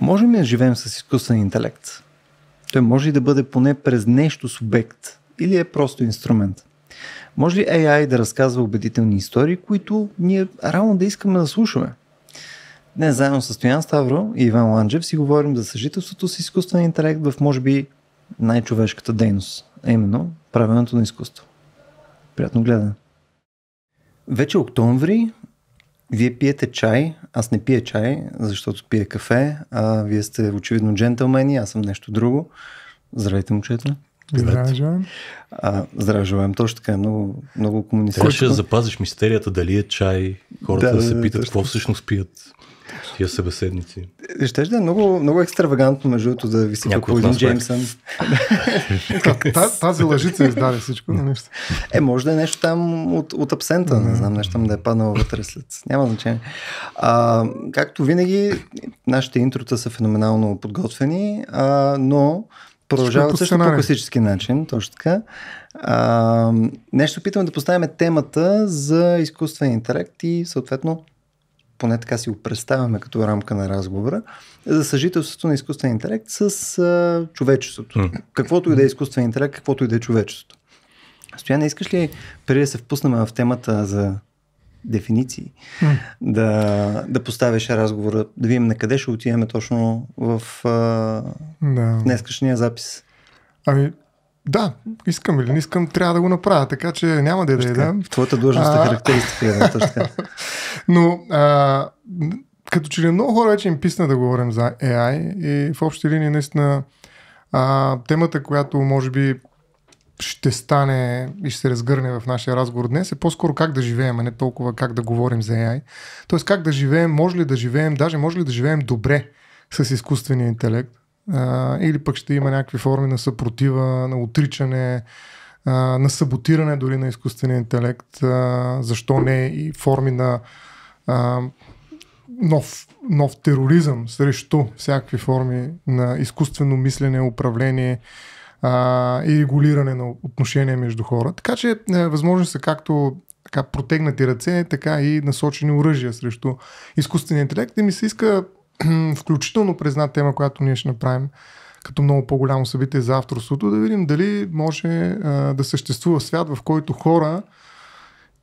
Можем ли да живеем с изкуствен интелект? Той може ли да бъде поне през нещо субект или е просто инструмент? Може ли AI да разказва убедителни истории, които ние равно да искаме да слушаме? Днес заедно с Стоян Ставро и Иван Ланджев си говорим за съжителството с изкуствен интелект в може би най-човешката дейност, а именно правенето на изкуство. Приятно гледане! Вече октомври, вие пиете чай, аз не пия чай, защото пия кафе, а вие сте очевидно джентълмени, аз съм нещо друго. Здравейте, момчета. Здраве желаем. точно така, много, много комуникативно. Трябваше да запазиш мистерията дали е чай, хората да, да се питат да, какво всъщност пият. Тия събеседници. Щеш да е много, много екстравагантно, между другото, да ви сипа по един Джеймсън. Тази лъжица издаде всичко. Е, може да е нещо там от, от абсента, не знам, нещо там да е паднало вътре след. Няма значение. А, както винаги, нашите интрота са феноменално подготвени, а, но продължават също по класически начин, точно така. А, нещо питаме да поставяме темата за изкуствен интелект и съответно поне така си го представяме като рамка на разговора, за съжителството на изкуствен интелект с а, човечеството. Mm. Каквото и да е изкуствен интелект, каквото и да е човечеството. Стоян, не искаш ли, преди да се впуснем в темата за дефиниции, mm. да, да поставиш разговора, да видим на къде ще отиваме точно в а, да. днескашния запис? Ами, да, искам или не искам, трябва да го направя, така че няма да е да е. В твоята длъжност а... характеристика е Но а, като че ли много хора вече им писна да говорим за AI и в общи линии наистина а, темата, която може би ще стане и ще се разгърне в нашия разговор днес е по-скоро как да живеем, а не толкова как да говорим за AI. Тоест как да живеем, може ли да живеем, даже може ли да живеем добре с изкуствения интелект, а, или пък ще има някакви форми на съпротива, на отричане, а, на саботиране дори на изкуствения интелект, а, защо не и форми на а, нов, нов тероризъм срещу всякакви форми на изкуствено мислене, управление а, и регулиране на отношения между хора. Така че е, възможни са както така протегнати ръце, така и насочени оръжия срещу изкуствения интелект. И ми се иска включително през тема, която ние ще направим като много по-голямо събитие за авторството, да видим дали може а, да съществува свят, в който хора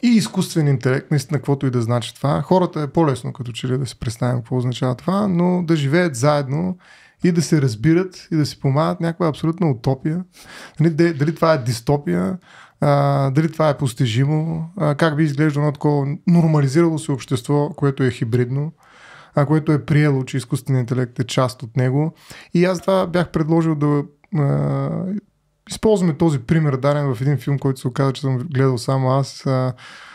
и изкуствен интелект, наистина каквото и да значи това. Хората е по-лесно като че ли да се представим какво означава това, но да живеят заедно и да се разбират и да си помагат някаква абсолютна утопия. Дали, дали това е дистопия, а, дали това е постижимо, а, как би изглеждало едно такова нормализирало се общество, което е хибридно а, което е приело, че изкуственият интелект е част от него. И аз това бях предложил да а, използваме този пример, даден в един филм, който се оказа, че съм гледал само аз, а,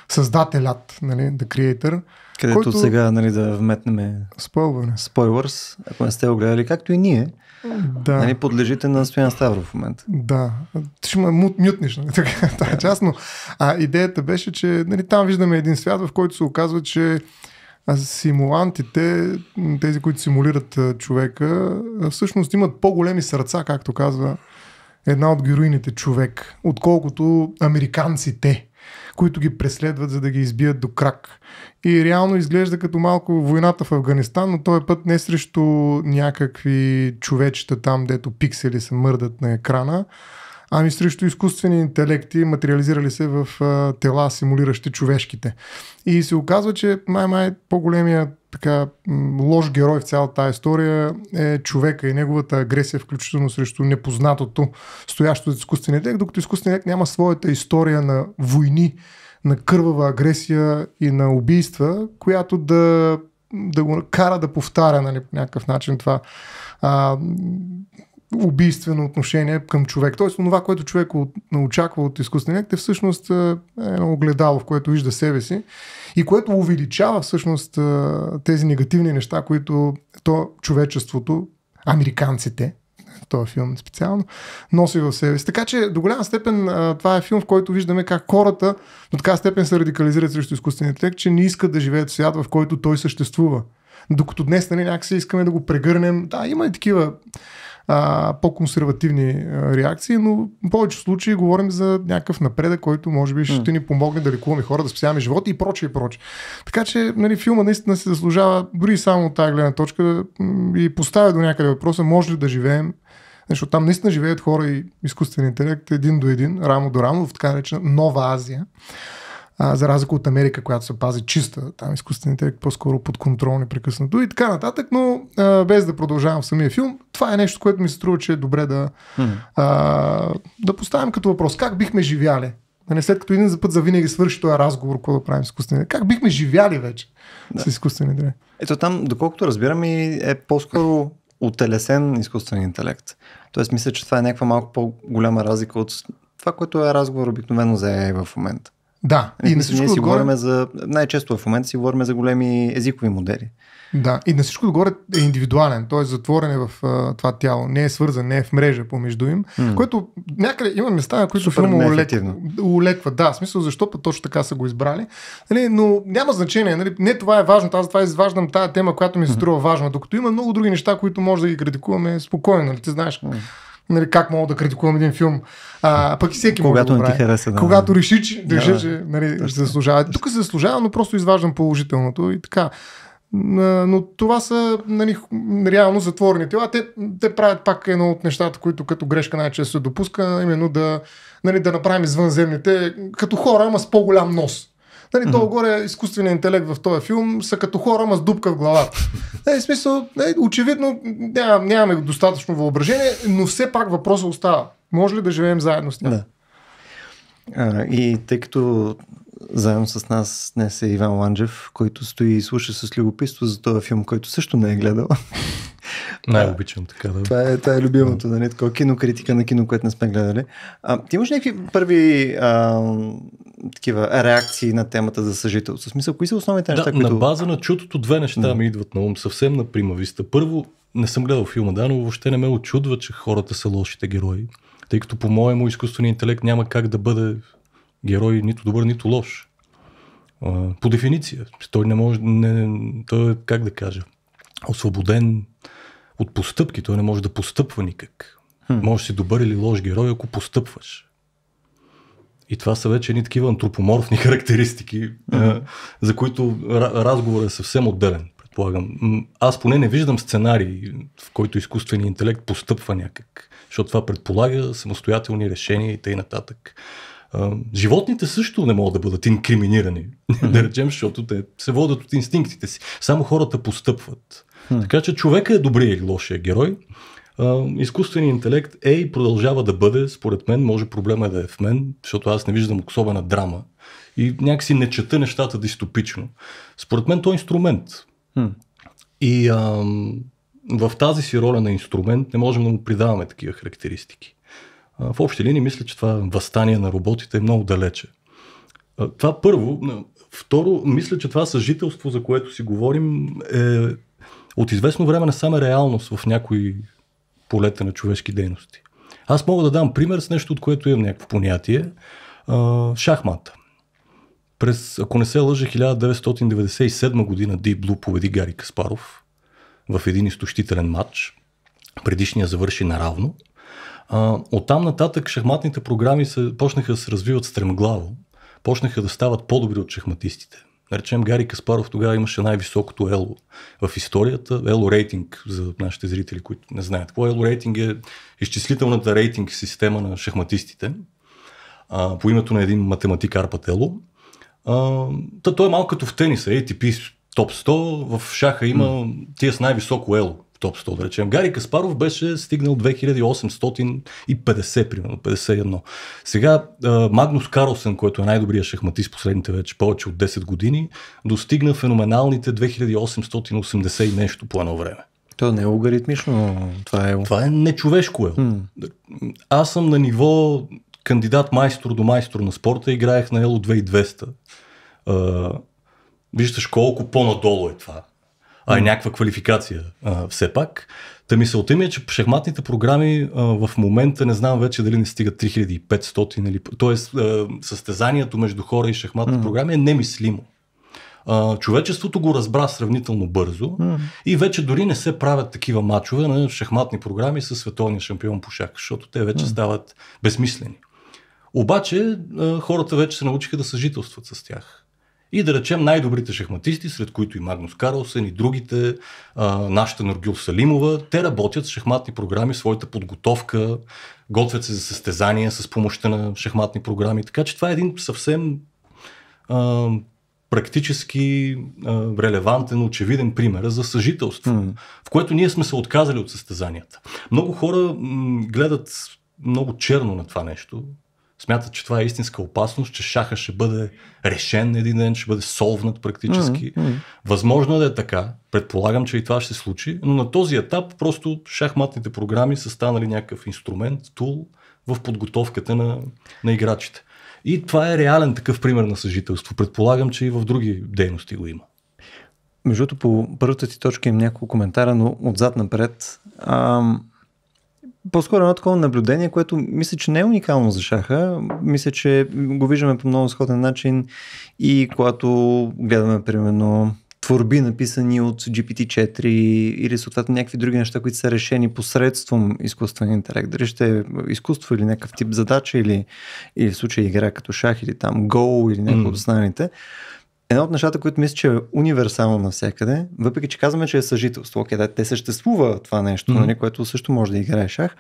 Създателят, нали, The Creator. Където който... сега нали, да вметнем Спойлване. спойлърс, ако не сте го гледали, както и ние. Да. Нали, подлежите на Стоян Ставро в момента. Да. Ти ще ме мютнеш, нали, така, тази част, но а, идеята беше, че нали, там виждаме един свят, в който се оказва, че а симулантите, тези, които симулират човека, всъщност имат по-големи сърца, както казва една от героините човек, отколкото американците, които ги преследват, за да ги избият до крак. И реално изглежда като малко войната в Афганистан, но този път не срещу някакви човечета там, дето пиксели се мърдат на екрана, ами срещу изкуствени интелекти, материализирали се в а, тела, симулиращи човешките. И се оказва, че май-май по-големия така лош герой в цялата тази история е човека и неговата агресия, включително срещу непознатото, стоящо от изкуствения интелект, докато изкуственият интелект няма своята история на войни, на кървава агресия и на убийства, която да, да го кара да повтаря нали, по някакъв начин това а, убийствено отношение към човек. Тоест, това, което човек от, очаква от изкуствения интелект е всъщност е, е едно огледало, в което вижда себе си и което увеличава всъщност е, тези негативни неща, които то човечеството, американците, този филм специално, носи в себе си. Така че до голяма степен е, това е филм, в който виждаме как хората до така степен се радикализират срещу изкуствения интелект, че не искат да живеят в свят, в който той съществува. Докато днес нали, някакси искаме да го прегърнем. Да, има и такива а, по-консервативни реакции, но в повече случаи говорим за някакъв напредък, който може би ще ни помогне да лекуваме хора, да спасяваме живота и проче и проче. Така че нали, филма наистина се заслужава дори само от тази гледна точка и поставя до някъде въпроса, може ли да живеем защото там наистина живеят хора и изкуствен интелект един до един, рамо до рамо в така наречена Нова Азия а, за разлика от Америка, която се пази чиста. Там изкуствените е по-скоро под контрол непрекъснато и така нататък, но а, без да продължавам в самия филм, това е нещо, което ми се струва, че е добре да, а, да поставим като въпрос. Как бихме живяли? не след като един за път за винаги свърши този разговор, когато да правим изкуствени Как бихме живяли вече да. с изкуствени древе? Ето там, доколкото разбирам, е по-скоро отелесен изкуствен интелект. Тоест, мисля, че това е някаква малко по-голяма разлика от това, което е разговор обикновено за AI в момента. Да. И е, на всичко ние си отгоре... говорим за, най-често в момента си говорим за големи езикови модели. Да, и на всичко отгоре е индивидуален, т.е. затворен е в това тяло, не е свързан, не е в мрежа помежду им, mm. което някъде има места, на които филма улеква, улеква. Да, в смисъл защо път точно така са го избрали, нали, но няма значение, нали, не това е важно, аз това изваждам тази тема, която ми се струва mm. важна, докато има много други неща, които може да ги критикуваме спокойно, нали, ти знаеш. Mm нали, как мога да критикувам един филм. А, пък и всеки Когато може да го прави. Да, Когато да. реши, че, да, реши, да, че нали, ще заслужава. Тук се заслужава, но просто изваждам положителното и така. Но това са нали, реално затворени тела. Те, те правят пак едно от нещата, които като грешка най-често се допуска, именно да, нали, да направим извънземните като хора, ама с по-голям нос. Нали, mm-hmm. долу горе изкуственият интелект в този филм са като хора, ма с дупка в главата. Нали, смисъл, нали, очевидно ням, нямаме достатъчно въображение, но все пак въпросът остава. Може ли да живеем заедно с тях? Да. А, и тъй като заедно с нас днес е Иван Ланджев, който стои и слуша с любопитство за този филм, който също не е гледал. Най-обичам така, да. Това е, това е любимото, нали, такова кинокритика на кино, което не сме гледали. А, ти имаш някакви първи а, такива реакции на темата за съжителство? В смисъл, кои са основните неща, да, които... на база на чутото две неща да. ми идват на ум, съвсем на примависта. Първо, не съм гледал филма, да, но въобще не ме очудва, че хората са лошите герои тъй като по моему изкуственият интелект няма как да бъде герой нито добър, нито лош. по дефиниция. Той не може, не, той е, как да кажа, освободен от постъпки. Той не може да постъпва никак. Хм. Може си добър или лош герой, ако постъпваш. И това са вече едни такива антропоморфни характеристики, mm-hmm. за които разговорът е съвсем отделен, предполагам. Аз поне не виждам сценарий, в който изкуственият интелект постъпва някак, защото това предполага самостоятелни решения и т.н животните също не могат да бъдат инкриминирани, mm-hmm. да речем, защото те се водят от инстинктите си. Само хората постъпват. Mm-hmm. Така че човека е добрия или лошия герой. изкуственият интелект е и продължава да бъде, според мен, може проблема е да е в мен, защото аз не виждам особена драма и някакси не чета нещата дистопично. Според мен той е инструмент. Hmm. И а, в тази си роля на инструмент не можем да му придаваме такива характеристики. В общи линии мисля, че това възстание на роботите е много далече. Това първо. Второ, мисля, че това съжителство, за което си говорим, е от известно време на сама е реалност в някои полета на човешки дейности. Аз мога да дам пример с нещо, от което имам някакво понятие. Шахмата. През, ако не се лъжа, 1997 година Deep Blue победи Гари Каспаров в един изтощителен матч. предишния завърши наравно. А, там нататък шахматните програми се, почнаха да се развиват стремглаво, почнаха да стават по-добри от шахматистите. Наречем Гари Каспаров тогава имаше най-високото ело в историята. Ело рейтинг за нашите зрители, които не знаят. Какво ело рейтинг е изчислителната рейтинг система на шахматистите а, по името на един математик Арпат Ело. та той е малко като в тениса, ATP е, топ 100, в шаха има mm. тия с най-високо ело топ 100, да речем. Гари Каспаров беше стигнал 2850, примерно, 51. Сега Магнус Карлсен, който е най-добрият шахматист последните вече повече от 10 години, достигна феноменалните 2880 и нещо по едно време. То не е алгоритмично, това е... Това е нечовешко е. Аз съм на ниво кандидат майстор до майстор на спорта, играех на Ело 2200. виждаш колко по-надолу е това а и някаква квалификация а, все пак. Та мисълта ми е, че шахматните програми а, в момента не знам вече дали не стигат 3500 или... Тоест а, състезанието между хора и шахматни mm. програми е немислимо. А, човечеството го разбра сравнително бързо mm. и вече дори не се правят такива мачове на шахматни програми с световния шампион по шах, защото те вече mm. стават безмислени. Обаче хората вече се научиха да съжителстват с тях. И да речем най-добрите шахматисти, сред които и Магнус Карлсен и другите, а, нашата Норгил Салимова, те работят с шахматни програми, своята подготовка, готвят се за състезания с помощта на шахматни програми. Така че това е един съвсем а, практически а, релевантен, очевиден пример за съжителство, mm. в което ние сме се отказали от състезанията. Много хора м- гледат много черно на това нещо смятат, че това е истинска опасност, че шаха ще бъде решен един ден, ще бъде солвнат практически. Mm-hmm. Възможно е да е така, предполагам, че и това ще се случи, но на този етап просто шахматните програми са станали някакъв инструмент, тул в подготовката на, на играчите. И това е реален такъв пример на съжителство. Предполагам, че и в други дейности го има. Между по първата ти точка имам няколко коментара, но отзад напред. Ам по-скоро едно такова наблюдение, което мисля, че не е уникално за шаха. Мисля, че го виждаме по много сходен начин и когато гледаме, примерно, творби, написани от GPT-4 или съответно някакви други неща, които са решени посредством изкуствен интелект. Дали ще е изкуство или някакъв тип задача или, или в случай игра като шах или там Go или някакво mm. от останалите. Mm Едно от нещата, които мисля, че е универсално навсякъде, въпреки че казваме, че е съжителство, окей, да, те съществува това нещо, mm-hmm. което също може да играе шах,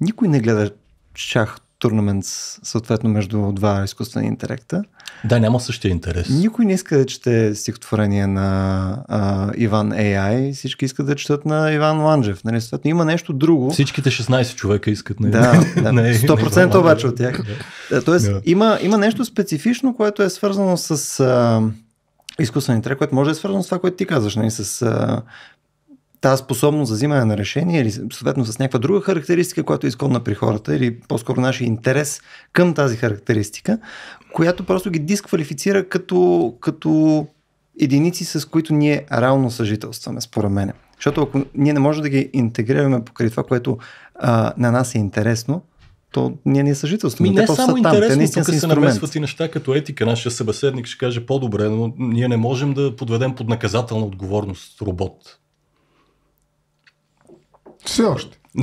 никой не гледа шах турнамент, съответно между два изкуствени интелекта. Да, няма същия интерес. Никой не иска да чете стихотворение на а, Иван AI, всички искат да четат на Иван Ланджев. Нали? Съответно, има нещо друго. Всичките 16 човека искат на нали? Да, да 100% обаче от тях. Да. Тоест, да. Има, има нещо специфично, което е свързано с... А, изкуствен интелект, което може да е свързано с това, което ти казваш, нали? с а, тази способност за взимане на решение или съответно с някаква друга характеристика, която е изходна при хората или по-скоро нашия интерес към тази характеристика, която просто ги дисквалифицира като, като единици, с които ние реално съжителстваме, според мен. Защото ако ние не можем да ги интегрираме покрай това, което а, на нас е интересно, то ние не е съжителство. Ми, не те само интересно, там. тук се намесват и неща като етика. Нашия събеседник ще каже по-добре, но ние не можем да подведем под наказателна отговорност робот. Все още.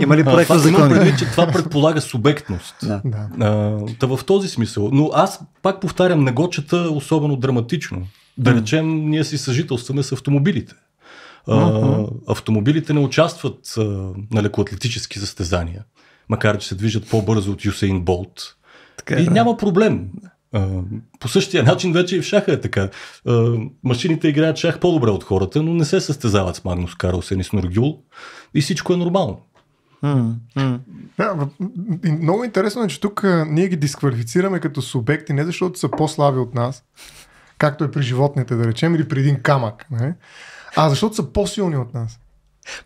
Има ли проект за закон? предвид, че това предполага субектност. Да. А, в този смисъл. Но аз пак повтарям, не го чета особено драматично. Да речем, ние си съжителстваме с автомобилите. А, автомобилите не участват а, на нали, лекоатлетически състезания, макар че се движат по-бързо от Юсейн Болт. Така, е, и да. няма проблем по същия начин вече и в шаха е така. машините играят шах по-добре от хората, но не се състезават с Магнус Карлсен и с Норгюл. и всичко е нормално. Mm, много интересно е, че тук ние ги дисквалифицираме като субекти, не защото са по-слаби от нас, както е при животните, да речем, или при един камък, не? а защото са по-силни от нас.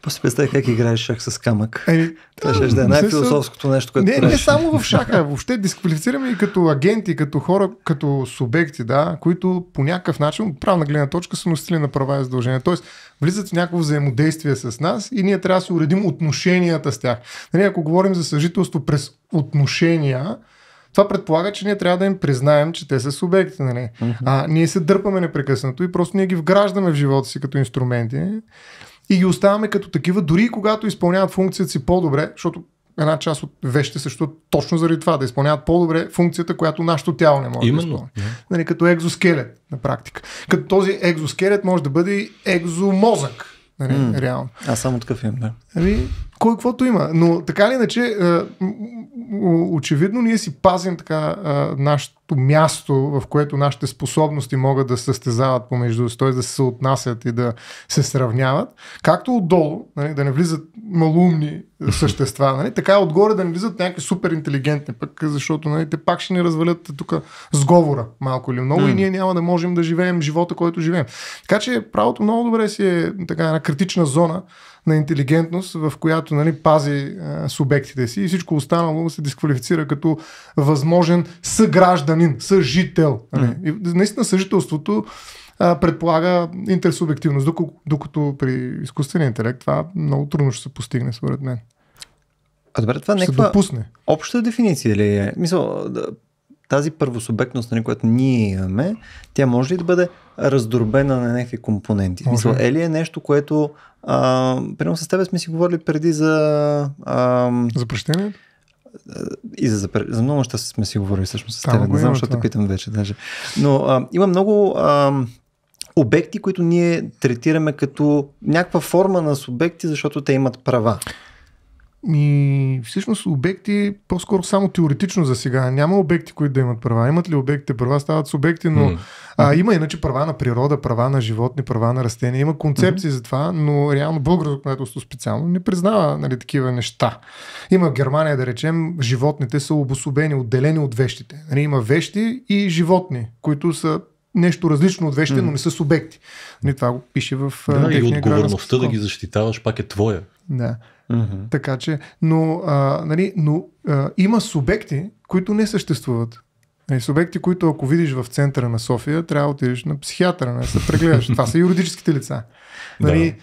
После представя как играеш шах с камък. Е, Това да, ще е най-философското нещо, което не, не само в шаха, въобще дисквалифицираме и като агенти, като хора, като субекти, да, които по някакъв начин от правна гледна точка са носители на права и задължения. Тоест, влизат в някакво взаимодействие с нас и ние трябва да се уредим отношенията с тях. Нали, ако говорим за съжителство през отношения, това предполага, че ние трябва да им признаем, че те са субекти. Нали? Uh-huh. А, ние се дърпаме непрекъснато и просто ние ги вграждаме в живота си като инструменти и ги оставяме като такива, дори и когато изпълняват функцията си по-добре, защото една част от вещите също точно заради това, да изпълняват по-добре функцията, която нашето тяло не може Именно. да изпълни. Нали, като екзоскелет на практика. Като този екзоскелет може да бъде и екзомозък. Нали, mm. реално. Аз само такъв имам, да. Ами, кой каквото има. Но така или иначе, е, очевидно ние си пазим така е, нашето място, в което нашите способности могат да състезават помежду си, т.е. да се отнасят и да се сравняват. Както отдолу, нали, да не влизат малумни същества, нали, така отгоре да не влизат някакви супер интелигентни, пък, защото нали, те пак ще ни развалят тук сговора малко или много mm. и ние няма да можем да живеем живота, който живеем. Така че правото много добре си е така една критична зона, на интелигентност, в която нали, пази а, субектите си и всичко останало се дисквалифицира като възможен съгражданин, съжител. Нали. Mm-hmm. И, наистина съжителството а, предполага интерсубективност, докато, докато при изкуствения интелект това много трудно ще се постигне, според мен. А добре, това някаква допусне. обща дефиниция ли е? Мисъл, тази първосубектност, нали, която ние имаме, тя може ли да бъде раздробена на някакви компоненти? Okay. Мисля, е ли е нещо, което примерно с тебе сме си говорили преди за... А, за прощение? и за, за, за много неща сме си говорили всъщност с теб. Не знам, защото те питам вече даже. Но а, има много а, обекти, които ние третираме като някаква форма на субекти, защото те имат права. Ми, всъщност обекти по-скоро само теоретично за сега. Няма обекти, които да имат права. Имат ли обектите права, стават субекти, но mm. а, има иначе права на природа, права на животни, права на растения. Има концепции mm-hmm. за това, но реално българското законодателство специално не признава нали, такива неща. Има в Германия, да речем, животните са обособени, отделени от вещите. Нали, има вещи и животни, които са нещо различно от вещите, mm. но не са субекти. Нали, това го пише в. Да, и отговорността да ги защитаваш пак е твоя. Да. Mm-hmm. Така че, но, а, нали, но а, има субекти, които не съществуват. Нали, субекти, които ако видиш в центъра на София, трябва да отидеш на психиатъра, не нали, се прегледаш. Това са юридическите лица. Нали, да.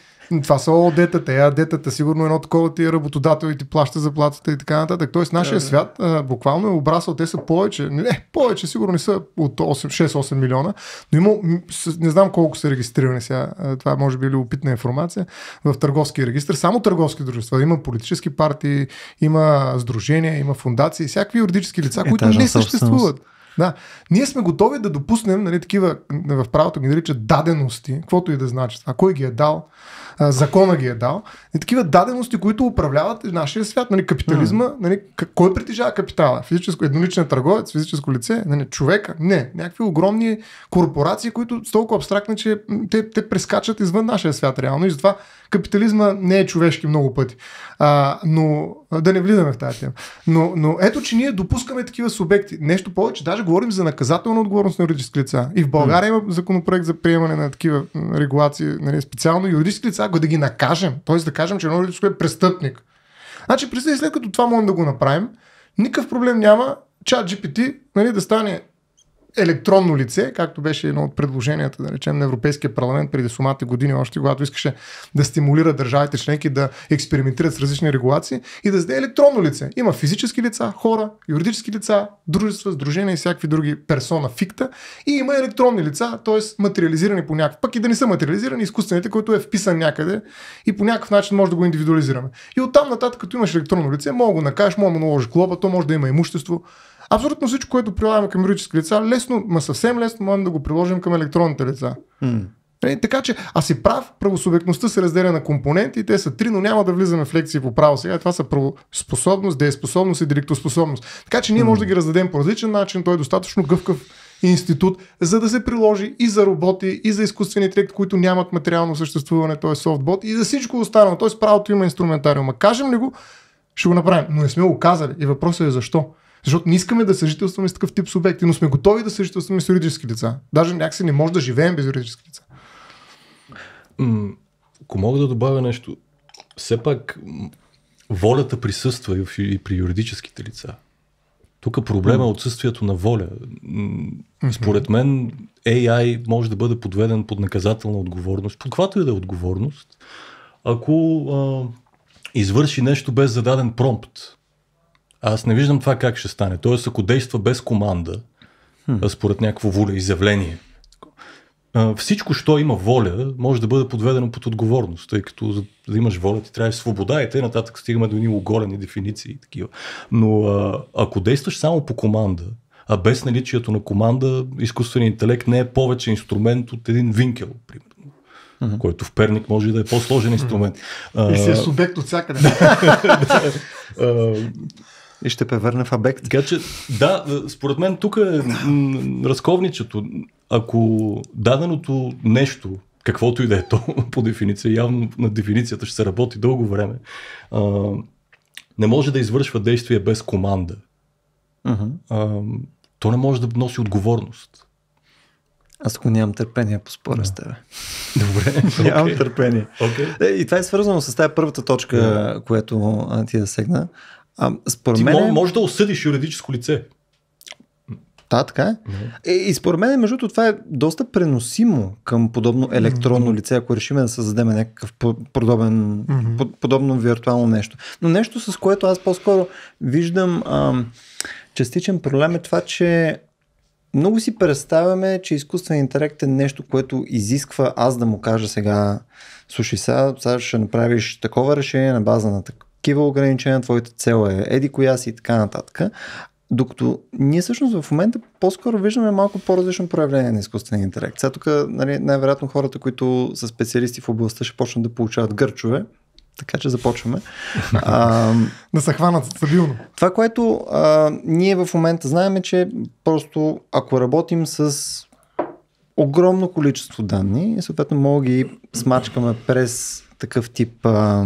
Това са ОДТ, а детата е, сигурно едно такова ти е работодател и ти плаща заплатата и така нататък. Тоест нашия свят а, буквално е обрасъл, те са повече, не, повече, сигурно не са от 6-8 милиона, но има, не знам колко са регистрирани сега, това може би е опитна информация, в търговски регистр, само търговски дружества, има политически партии, има сдружения, има фундации, всякакви юридически лица, е, които Етажа не съществуват. Да. Ние сме готови да допуснем нали, такива, в правото ги наричат дадености, каквото и да значи това, кой ги е дал, закона ги е дал. И такива дадености, които управляват нашия свят, нали, капитализма, mm. нали, кой притежава капитала? Физическо, едноличен търговец, физическо лице, нали, човека? Не, някакви огромни корпорации, които са толкова абстрактни, че те, те прескачат извън нашия свят реално и затова Капитализма не е човешки много пъти. А, но да не влизаме в тази тема. Но, но ето, че ние допускаме такива субекти. Нещо повече, даже говорим за наказателна отговорност на юридически лица. И в България има законопроект за приемане на такива регулации, нали, специално юридически лица, ако да ги накажем. т.е. да кажем, че едно юридическо е престъпник. Значи, представи след като това можем да го направим, никакъв проблем няма чат GPT нали, да стане електронно лице, както беше едно от предложенията, да речем, на Европейския парламент преди сумата години, още когато искаше да стимулира държавите членки да експериментират с различни регулации и да заде електронно лице. Има физически лица, хора, юридически лица, дружества, сдружения и всякакви други персона, фикта. И има електронни лица, т.е. материализирани по някакъв, пък и да не са материализирани, изкуствените, който е вписан някъде и по някакъв начин може да го индивидуализираме. И оттам нататък, като имаш електронно лице, мога да го накажеш, мога да наложиш глоба, то може да има имущество, Абсолютно всичко, което прилагаме към юридически лица, лесно, ма съвсем лесно можем да го приложим към електронните лица. Mm. Е, така че, а си прав, правосубектността се разделя на компоненти, те са три, но няма да влизаме в лекции по право сега. Това са правоспособност, дееспособност и директоспособност. Така че ние mm. може да ги раздадем по различен начин, той е достатъчно гъвкав институт, за да се приложи и за роботи, и за изкуствени интелект, които нямат материално съществуване, т.е. софтбот, и за всичко останало. Т.е. правото има инструментариума. Кажем ли го, ще го направим, но не сме го казали. И въпросът е защо. Защото не искаме да съжителстваме с такъв тип субекти, но сме готови да съжителстваме с юридически лица. Даже някакси не може да живеем без юридически лица. Ако мога да добавя нещо, все пак волята присъства и, и при юридическите лица. Тук проблема е отсъствието на воля. Според мен AI може да бъде подведен под наказателна отговорност, под каквато и да е отговорност, ако а, извърши нещо без зададен промпт. Аз не виждам това как ще стане. Тоест, ако действа без команда, хм. според някакво воля изявление, всичко, що има воля, може да бъде подведено под отговорност, тъй като за да имаш воля ти трябва свобода и нататък стигаме до ни оголени дефиниции и такива. Но а, ако действаш само по команда, а без наличието на команда, изкуственият интелект не е повече инструмент от един винкел, примерно. Uh-huh. Който в Перник може да е по-сложен инструмент. Mm-hmm. А... И си е субект от всякъде. И ще превърне в обект. Така че, да, според мен тук е разковничето. Ако даденото нещо, каквото и да е то по дефиниция, явно на дефиницията ще се работи дълго време, а, не може да извършва действие без команда. Uh-huh. А, то не може да носи отговорност. Аз ако нямам търпение, поспоря yeah. с тебе. Добре. нямам okay. търпение. Okay. Е, и това е свързано с тази първата точка, yeah. която ти засегна. Да а, според Ти мен... може да осъдиш юридическо лице. Та, така е. Mm-hmm. И, е, и според мен, между това е доста преносимо към подобно електронно mm-hmm. лице, ако решиме да създадем някакъв подобен, mm-hmm. под, подобно виртуално нещо. Но нещо, с което аз по-скоро виждам а, частичен проблем е това, че много си представяме, че изкуственият интелект е нещо, което изисква аз да му кажа сега, слушай сега, сега ще направиш такова решение на база на такова такива ограничения, твоята цел е еди коя си и така нататък. Докато ние всъщност в момента по-скоро виждаме малко по-различно проявление на изкуствения интелект. Сега тук нали, най-вероятно хората, които са специалисти в областта, ще почнат да получават гърчове, така че започваме. а, да се хванат стабилно. Това, което а, ние в момента знаем е, че просто ако работим с огромно количество данни, съответно мога ги смачкаме през такъв тип а,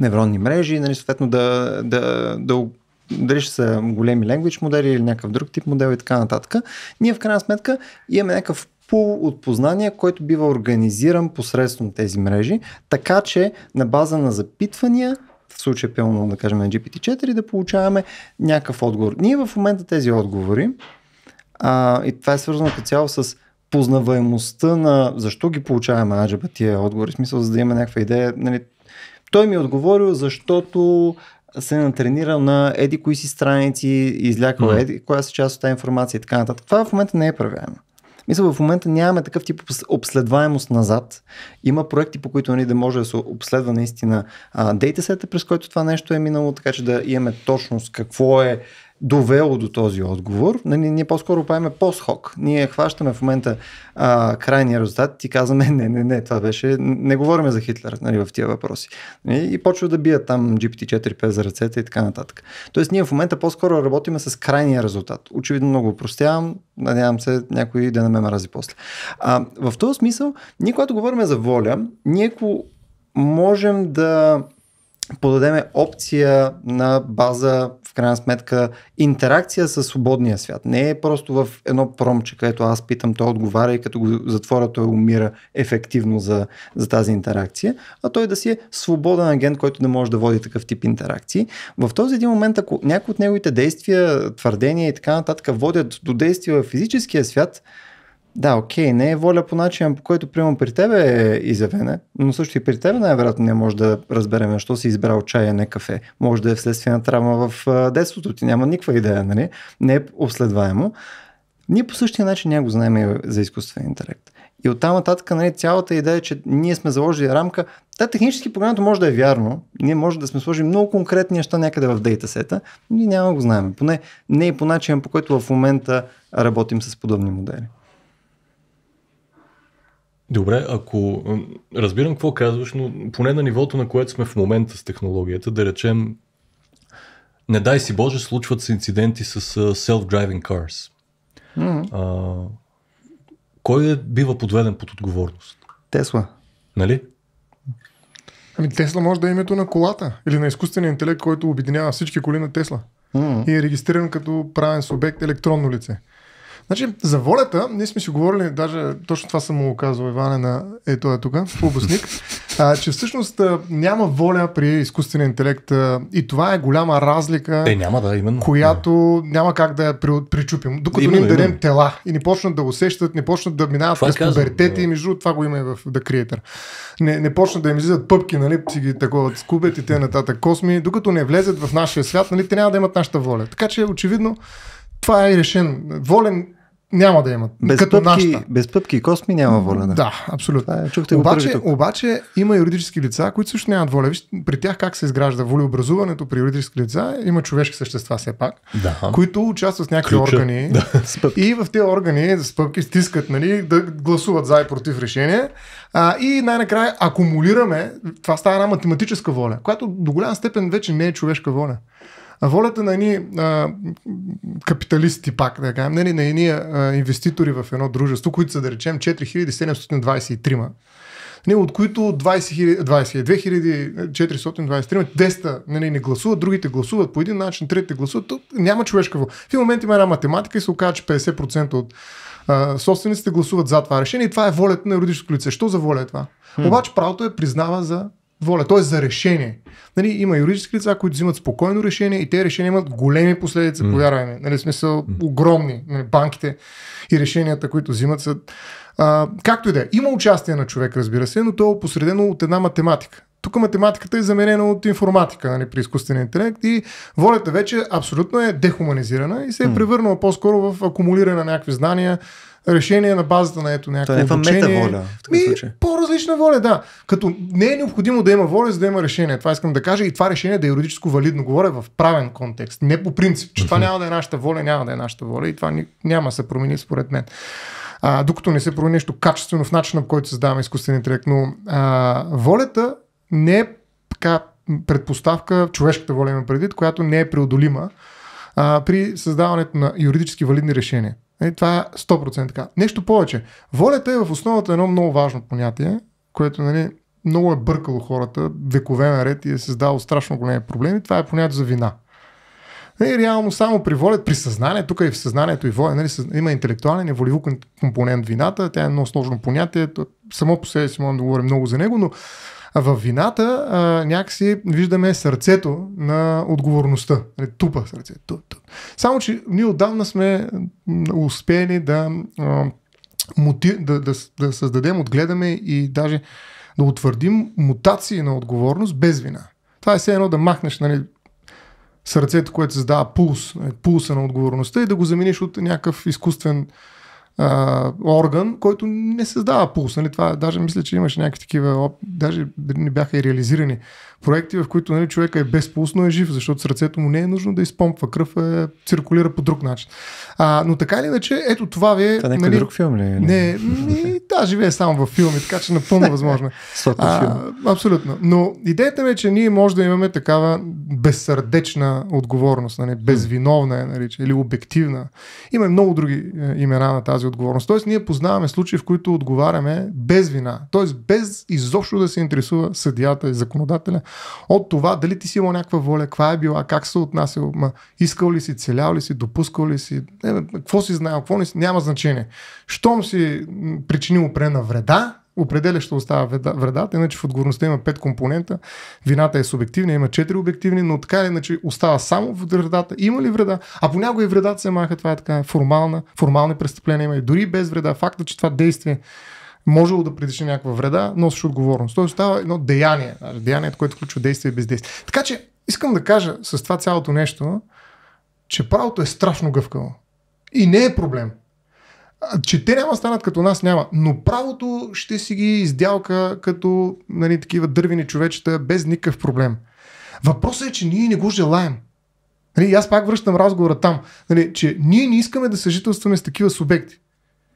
невронни мрежи, нали, съответно да, да, да дали ще са големи language модели или някакъв друг тип модел и така нататък. Ние в крайна сметка имаме някакъв пул от познания, който бива организиран посредством тези мрежи, така че на база на запитвания в случая пълно да кажем на GPT-4, да получаваме някакъв отговор. Ние в момента тези отговори, а, и това е свързано като цяло с познаваемостта на защо ги получаваме аджаба тия отговори, в смисъл за да има някаква идея, нали, той ми е отговорил, защото се е натренирал на еди кои си страници, излякал еди коя си част от тази информация и така нататък. Това в момента не е правилно. Мисля, в момента нямаме такъв тип обследваемост назад. Има проекти, по които нали, да може да се обследва наистина дейтасета, през който това нещо е минало, така че да имаме точност какво е довело до този отговор. Ние, нали, ние по-скоро правиме пост-хок, Ние хващаме в момента а, крайния резултат и казваме, не, не, не, това беше, не говорим за Хитлер нали, в тия въпроси. И, нали, и почва да бият там gpt 4 5 за ръцете и така нататък. Тоест ние в момента по-скоро работиме с крайния резултат. Очевидно много простявам, надявам се някой да не ме мрази после. А, в този смисъл, ние когато говорим за воля, ние ако можем да подадеме опция на база крайна сметка интеракция със свободния свят. Не е просто в едно промче, където аз питам, той отговаря и като го затворя, той умира ефективно за, за тази интеракция, а той да си е свободен агент, който да може да води такъв тип интеракции. В този един момент, ако някои от неговите действия, твърдения и така нататък водят до действия в физическия свят, да, окей, не е воля по начин, по който приемам при теб е изявена, но също и при тебе най-вероятно не може да разберем защо си избрал чая, не кафе. Може да е вследствие на травма в детството ти, няма никаква идея, нали? Не е обследваемо. Ние по същия начин няма го знаем и за изкуствен интелект. И там нататък нали, цялата идея е, че ние сме заложили рамка. Та технически погледнато може да е вярно. Ние може да сме сложили много конкретни неща някъде в дейтасета, но ние няма го знаем. Поне не и по начин, по който в момента работим с подобни модели. Добре, ако разбирам какво казваш, но поне на нивото, на което сме в момента с технологията, да речем, не дай си Боже, случват се инциденти с self-driving cars. Mm-hmm. А, кой е, бива подведен под отговорност? Тесла. Нали? Ами Тесла може да е името на колата или на изкуствения интелект, който обединява всички коли на Тесла. Mm-hmm. И е регистриран като правен субект електронно лице. Значи, за волята, ние сме си говорили, даже точно това съм му казал Иване на ето е тук, обосник, а, че всъщност а, няма воля при изкуствения интелект а, и това е голяма разлика, е, няма, да, именно. която да. няма как да я при, причупим. Докато именно, ни дадем тела и ни почнат да усещат, не почнат да минават през пубертети да. и между това го има и в The Creator. Не, не почнат да им излизат пъпки, нали, си ги такова скубят и те нататък косми, докато не влезат в нашия свят, нали, те няма да имат нашата воля. Така че очевидно това е решен. Волен няма да имат. Без като пъпки, нашата. Без пъпки и косми няма воля. Да, да абсолютно. Е, чухте обаче, го обаче има юридически лица, които също нямат воля. Виж, при тях как се изгражда волеобразуването при юридически лица? Има човешки същества все пак, да. които участват с някакви Ключа. органи. Да, и в тези органи с пъпки стискат, нали, да гласуват за и против решение. А, и най-накрая акумулираме, това става една математическа воля, която до голяма степен вече не е човешка воля волята на едни а, капиталисти, пак да кажем, не, нали, на едни а, инвеститори в едно дружество, които са да речем 4723 не, нали, от които 20, 2423, 10 не, не, не гласуват, другите гласуват по един начин, третите гласуват, няма човешка воля. В един момент има една математика и се оказва, че 50% от а, собствениците гласуват за това решение и това е волята на юридическо лице. Що за воля е това? Хм. Обаче правото е признава за воля, т.е. за решение. Нали, има юридически лица, които взимат спокойно решение и те решения имат големи последици, mm. повярваме. Нали, смисъл огромни. Нали, банките и решенията, които взимат са... А, както и да е. Има участие на човек, разбира се, но то е посредено от една математика тук математиката е заменена от информатика нали, при изкуствения интелект и волята вече абсолютно е дехуманизирана и се е превърнала по-скоро в акумулиране на някакви знания, решение на базата на ето някакво Това е обучение. в такъв случай. По-различна воля, да. Като не е необходимо да има воля, за да има решение. Това искам да кажа и това решение да е юридическо валидно. Говоря в правен контекст. Не по принцип, че това няма да е нашата воля, няма да е нашата воля и това няма да се промени според мен а, докато не се промени нещо качествено в начина, по който създаваме изкуствен интелект. Но а, волята не е така предпоставка, човешката воля има предвид, която не е преодолима а, при създаването на юридически валидни решения. Е, това е 100% така. Нещо повече. Волята е в основата едно много важно понятие, което нали, много е бъркало хората векове наред и е създало страшно големи проблеми. Това е понятие за вина. И е, реално само при воля, при съзнание, тук и в съзнанието и воля, нали, има интелектуален и волеву компонент вината, тя е едно сложно понятие, само по себе си можем да говорим много за него, но а във вината а, някакси виждаме сърцето на отговорността. Нали, тупа сърцето. Туп, туп. Само, че ние отдавна сме успели да, а, мути, да, да, да създадем, отгледаме и даже да утвърдим мутации на отговорност без вина. Това е все едно да махнеш нали, сърцето, което създава пулс, нали, пулса на отговорността и да го замениш от някакъв изкуствен а, орган, който не създава пулс. Нали? Това, даже мисля, че имаше някакви такива, даже не бяха и реализирани проекти, в които нали, човека е безпулсно е жив, защото сърцето му не е нужно да изпомпва кръв, е, циркулира по друг начин. А, но така или иначе, ето това ви е... Това е нали, друг филм ли? Е? Не, не да, живее само в филми, така че напълно възможно. а, абсолютно. Но идеята ми е, че ние може да имаме такава безсърдечна отговорност, нали, безвиновна е, нали, или обективна. Има много други е, имена на тази отговорност. Тоест, ние познаваме случаи, в които отговаряме без вина, т.е. без изобщо да се интересува съдията и законодателя от това дали ти си имал някаква воля, каква е била, как се отнасял, ма, искал ли си, целял ли си, допускал ли си, не, какво си знаел, какво не си, няма значение. Щом си причинил опрена вреда, определящо остава вреда, вредата, иначе в отговорността има пет компонента, вината е субективна, има четири обективни, но така или иначе остава само в вредата. Има ли вреда? А понякога и вредата се маха, това е така формална, формални престъпления има и дори без вреда. Факта, че това действие можело да предиши някаква вреда, носиш отговорност. Тоест става едно деяние, нали, деянието, което включва действие и бездействие. Така че искам да кажа с това цялото нещо, че правото е страшно гъвкаво. И не е проблем. Че те няма станат като нас, няма. Но правото ще си ги издялка като нали, такива дървени човечета без никакъв проблем. Въпросът е, че ние не го желаем. Нали, аз пак връщам разговора там, нали, че ние не искаме да съжителстваме с такива субекти.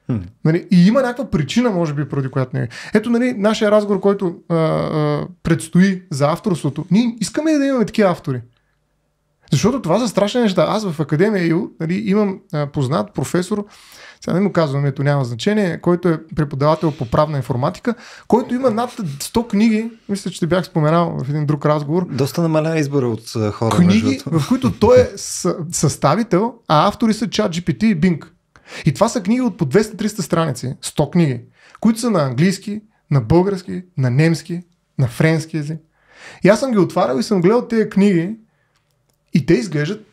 Хм. Нали, и има някаква причина, може би, поради която не е. Ето, нали, нашия разговор, който а, а, предстои за авторството, ние искаме да имаме такива автори. Защото това са страшни неща. Аз в Академия ИУ нали, имам а, познат професор, сега не му казвам, ето няма значение, който е преподавател по правна информатика, който има над 100 книги, мисля, че ти бях споменал в един друг разговор. Доста намаля избора от хора. Книги, в които той е съставител, а автори са ChatGPT и Bing. И това са книги от по 200-300 страници, 100 книги, които са на английски, на български, на немски, на френски език. И аз съм ги отварял и съм гледал тези книги и те изглеждат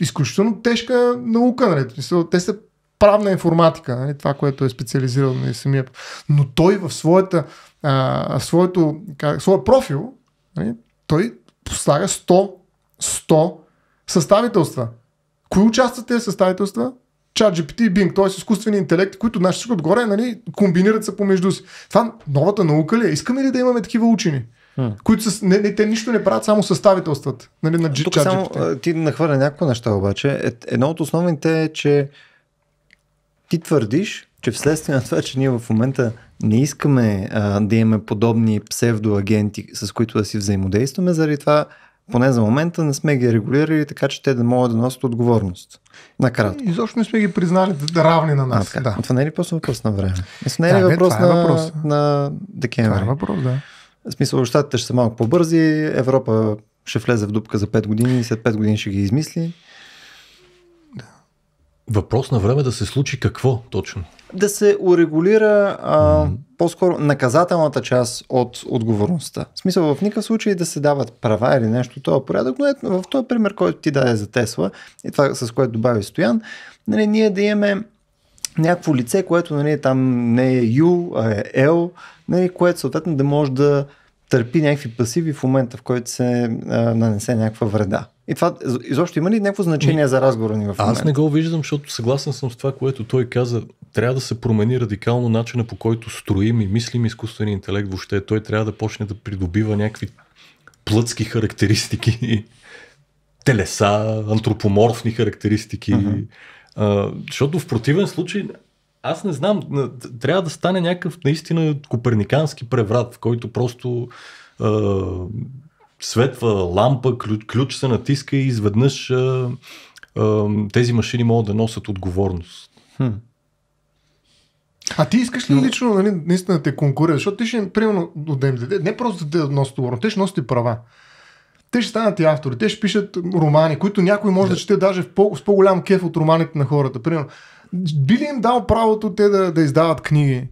изключително тежка наука. Нали? Те са правна информатика, нали? това, което е специализирано и самия. Но той в своята, а, своето, как, своя профил, нали? той поставя 100, 100 съставителства. Кои участват тези съставителства? ChatGPT и Bing, т.е. изкуствени интелекти, които наши си отгоре нали, комбинират се помежду си. Това новата наука ли е? Искаме ли да имаме такива учени? Hmm. Които са, не, не, те нищо не правят, само съставителстват. Нали, на Тук ChatGPT. само ти нахвърля някои неща обаче. Едно от основните е, че ти твърдиш, че вследствие на това, че ние в момента не искаме а, да имаме подобни псевдоагенти, с които да си взаимодействаме, заради това поне за момента не сме ги регулирали, така че те да могат да носят отговорност. Накратко. Изобщо не сме ги признали равни на нас. А, да. Това не е ли просто въпрос на време? не е ли да, въпрос, е на, въпрос на декември? Това е въпрос, да. В смисъл, щатите ще са малко по-бързи, Европа ще влезе в дупка за 5 години и след 5 години ще ги измисли. Да. Въпрос на време да се случи какво точно? Да се урегулира а, mm-hmm по-скоро наказателната част от отговорността. В смисъл, в никакъв случай да се дават права или нещо това порядък, но ето, в този пример, който ти даде за Тесла и това с което добави Стоян, нали, ние да имаме някакво лице, което нали, там не е Ю, а е L, нали, което съответно да може да търпи някакви пасиви в момента, в който се а, нанесе някаква вреда. И това изобщо има ли някакво значение за разговора ни в момента? Аз не го виждам, защото съгласен съм с това, което той каза. Трябва да се промени радикално начина по който строим и мислим изкуствения интелект въобще. Той трябва да почне да придобива някакви плътски характеристики, телеса, антропоморфни характеристики. Uh-huh. А, защото в противен случай аз не знам, трябва да стане някакъв наистина коперникански преврат, в който просто е, светва лампа, ключ, ключ се натиска и изведнъж е, е, тези машини могат да носят отговорност. Хм. А ти искаш ли Но... лично нали, наистина да те конкурира? Защото ти ще, примерно, от ДМДД, не просто да те носят отговорност, те ще носят и права. Те ще станат и автори, те ще пишат романи, които някой може да, да чете даже в по- с по-голям кеф от романите на хората. Примерно, би ли им дал правото те да, да издават книги?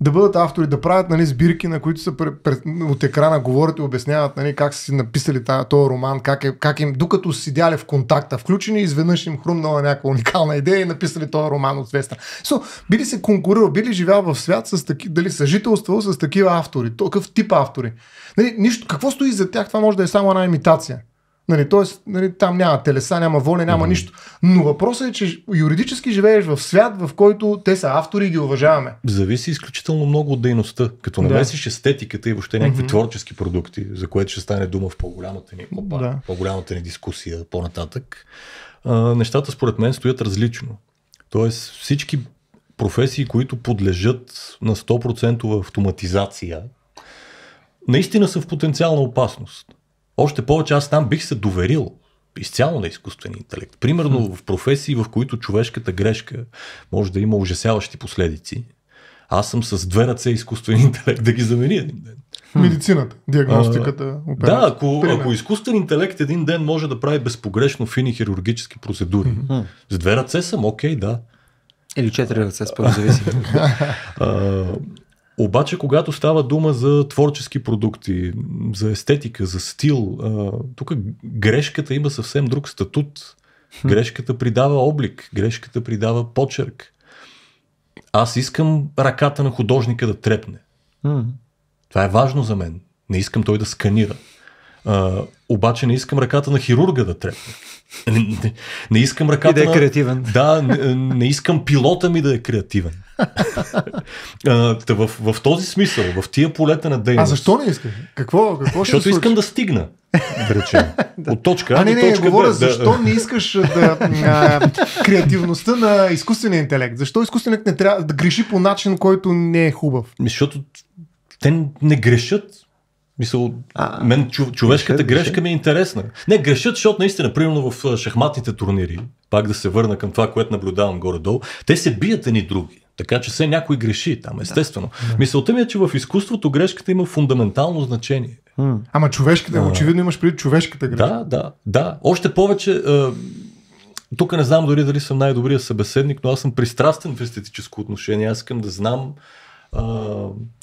да бъдат автори, да правят нали, сбирки, на които са пред, пред, от екрана говорят и обясняват нали, как са си написали този роман, как, е, как им, докато са сидяли в контакта, включени, изведнъж им хрумнала някаква уникална идея и написали този роман от звезда. So, би ли се конкурирал, би ли живял в свят, с таки, дали съжителствал с такива автори, такъв тип автори? Нали, нищо, какво стои за тях, това може да е само една имитация. Нали, тоест, нали, там няма телеса, няма воля, няма mm-hmm. нищо. Но въпросът е, че юридически живееш в свят, в който те са автори и ги уважаваме. Зависи изключително много от дейността. Като намесиш да. естетиката и въобще някакви mm-hmm. творчески продукти, за което ще стане дума в по-голямата ни, опа, да. по-голямата ни дискусия по-нататък, а, нещата според мен стоят различно. Тоест всички професии, които подлежат на 100% автоматизация, наистина са в потенциална опасност. Още повече аз там бих се доверил изцяло на изкуствен интелект. Примерно в професии, в които човешката грешка може да има ужасяващи последици. Аз съм с две ръце изкуствен интелект да ги замени един ден. Медицината, диагностиката, операция. Да, ако, ако изкуствен интелект един ден може да прави безпогрешно фини хирургически процедури, с две ръце съм окей, okay, да. Или четири ръце, според зависи. Обаче, когато става дума за творчески продукти, за естетика, за стил, тук грешката има съвсем друг статут. Грешката придава облик, грешката придава почерк. Аз искам ръката на художника да трепне. Това е важно за мен. Не искам той да сканира. А, обаче не искам ръката на хирурга да трепне. Не, не, не искам ръката. И да е креативен. На... Да, не, не искам пилота ми да е креативен. а, в, в този смисъл, в тия полета на дейност. А защо не искаш? Какво? какво Защото искам да стигна. Да речем. да. От точка А. А не, не, точка говоря, да, защо не искаш да, а, креативността на изкуствения интелект? Защо изкуственият не трябва да греши по начин, който не е хубав? Защото те не грешат Мисъл, а, мен човешката грешат, грешка ми е интересна. Не, грешат, защото наистина, примерно в шахматните турнири, пак да се върна към това, което наблюдавам горе-долу, те се бият едни други. Така че все някой греши там, естествено. Да. Мисълта ми е, че в изкуството грешката има фундаментално значение. М. Ама човешката, а... очевидно имаш преди човешката грешка. Да, да, да. Още повече, е, тук не знам дори дали съм най-добрият събеседник, но аз съм пристрастен в естетическо отношение. Аз искам да знам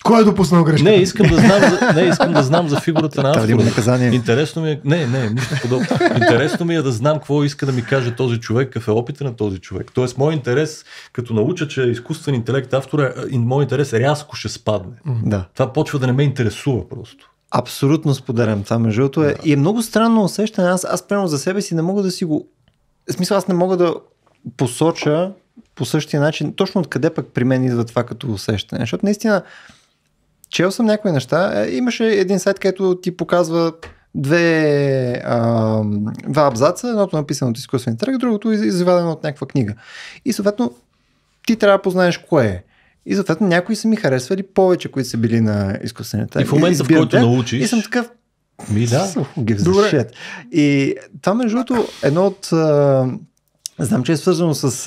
кой е допуснал грешка? Не, искам да знам за, не, искам да знам за фигурата на автора. наказание. Интересно ми е. Не, не, нищо подобно. Интересно ми е да знам какво иска да ми каже този човек, какъв е опита на този човек. Тоест, мой интерес, като науча, че е изкуствен интелект автора, е, мой интерес рязко ще спадне. Да. Това почва да не ме интересува просто. Абсолютно споделям това, между другото. Е, да. И е много странно усещане. Аз, аз прямо за себе си не мога да си го. В смисъл, аз не мога да посоча по същия начин. Точно откъде пък при мен идва това като усещане? Защото наистина, чел съм някои неща. Е, имаше един сайт, където ти показва две, а, два абзаца, едното е написано от изкуствен търг, другото е извадено от някаква книга. И съответно, ти трябва да познаеш кое е. И съответно някои са ми харесвали повече, които са били на изкуствен интелект. И в момента, в който тях, научиш... И съм такъв, ми да. Добре. И това между другото, едно от а, Знам, че е свързано с, с,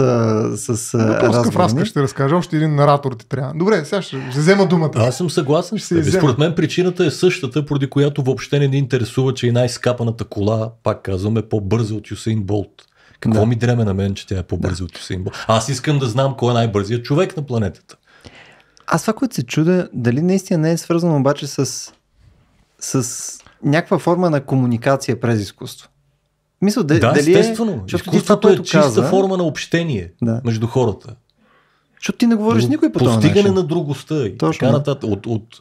е, с разговори. фраска ще разкажа, още един наратор ти трябва. Добре, сега ще, ще взема думата. Аз съм съгласен ще с Според мен причината е същата, поради която въобще не ни интересува, че и най-скапаната кола, пак казвам, е по-бърза от Юсейн Болт. Какво да. ми дреме на мен, че тя е по-бърза да. от Юсейн Болт? Аз искам да знам кой е най-бързият човек на планетата. Аз това, което се чудя, дали наистина не е свързано обаче с, с някаква форма на комуникация през изкуство. Мисъл, да, дали е- естествено. Е, защото изкуството е чиста каза, форма на общение да. между хората. Защото ти не говориш Друг, никой по този Постигане начин. на другостта и така нататък. От, от,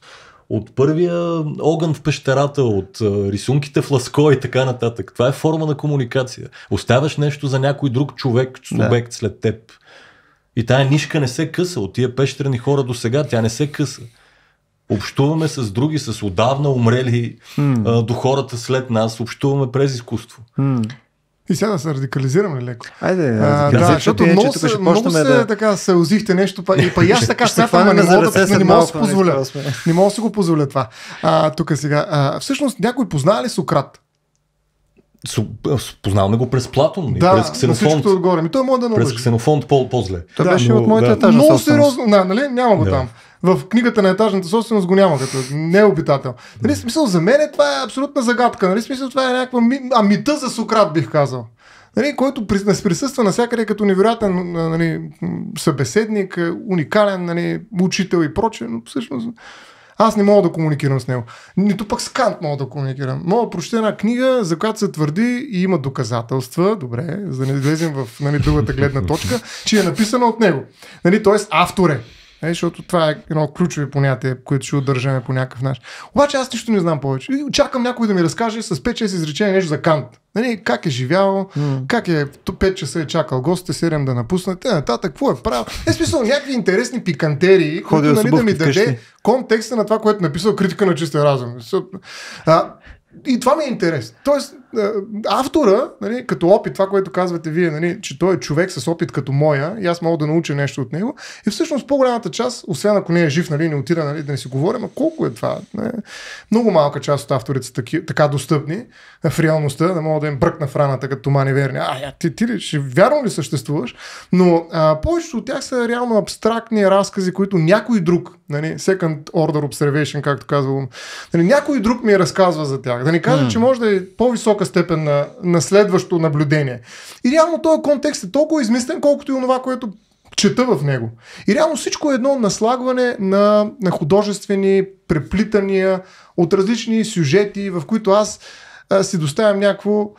от първия огън в пещерата, от рисунките в ласко и така нататък. Това е форма на комуникация. Оставяш нещо за някой друг човек, субект да. след теб. И тая нишка не се къса. От тия пещерни хора до сега тя не се къса общуваме с други, с отдавна умрели mm. а, до хората след нас, общуваме през изкуство. Mm. И сега да се радикализираме леко. Айде, айде а, да, да, защото е, много, се, много се, да... така се озихте нещо, па, и па и аз така смятам, не, не мога да, не мога да си позволя. Не мога да си го позволя това. А, тук сега. А, всъщност някой познава ли Сократ? познаваме го през Платон да, и през Ксенофонт. Да, отгоре. Ми той е да През Ксенофонт по- по-зле. Той да, беше но, от моята да. етажа. Много сериозно, да, нали? Няма го да. там в книгата на етажната собственост го няма като не е обитател. Нали, смисъл, за мен е, това е абсолютна загадка. Нали, смисъл, това е някаква ми... а, мита за Сократ, бих казал. Нали, който присъства навсякъде като невероятен нали, събеседник, е уникален нали, учител и прочее, но всъщност аз не мога да комуникирам с него. Нито пък с Кант мога да комуникирам. Мога да прочета една книга, за която се твърди и има доказателства, добре, за да не влезем в нали, другата гледна точка, че е написана от него. Нали, Тоест автор е. Е, защото това е едно ключови понятие, което ще удържаме по някакъв начин. Обаче аз нищо не знам повече. И чакам някой да ми разкаже с 5-6 изречения нещо за Кант. Нали, как е живял, mm. как е 5 часа е чакал гостите, 7 да напуснат, е, нататък, какво е правил. Е смисъл някакви интересни пикантерии, Ходи които нали, да ми даде контекста на това, което е написал критика на чистия разум. А, и това ми е интерес. Тоест, е, автора, нали, като опит, това, което казвате вие, нали, че той е човек с опит като моя и аз мога да науча нещо от него, и всъщност по-голямата част, освен ако не е жив, нали, не отира нали, да не си говорим, а колко е това? Не? Много малка част от авторите са таки, така достъпни е, в реалността, да мога да им бръкна в раната като мани верни. А, я, ти, ти ли, ще, вярно ли съществуваш? Но а, повечето от тях са реално абстрактни разкази, които някой друг, нали, second order observation, както казвам, нали, някой друг ми е разказва за тях. Да не кажа, mm. че може да е по-висока висока степен на, на следващо наблюдение. И реално този контекст е толкова измислен, колкото и онова, което чета в него. И реално всичко е едно наслагване на, на художествени преплитания от различни сюжети, в които аз а, си доставям някакво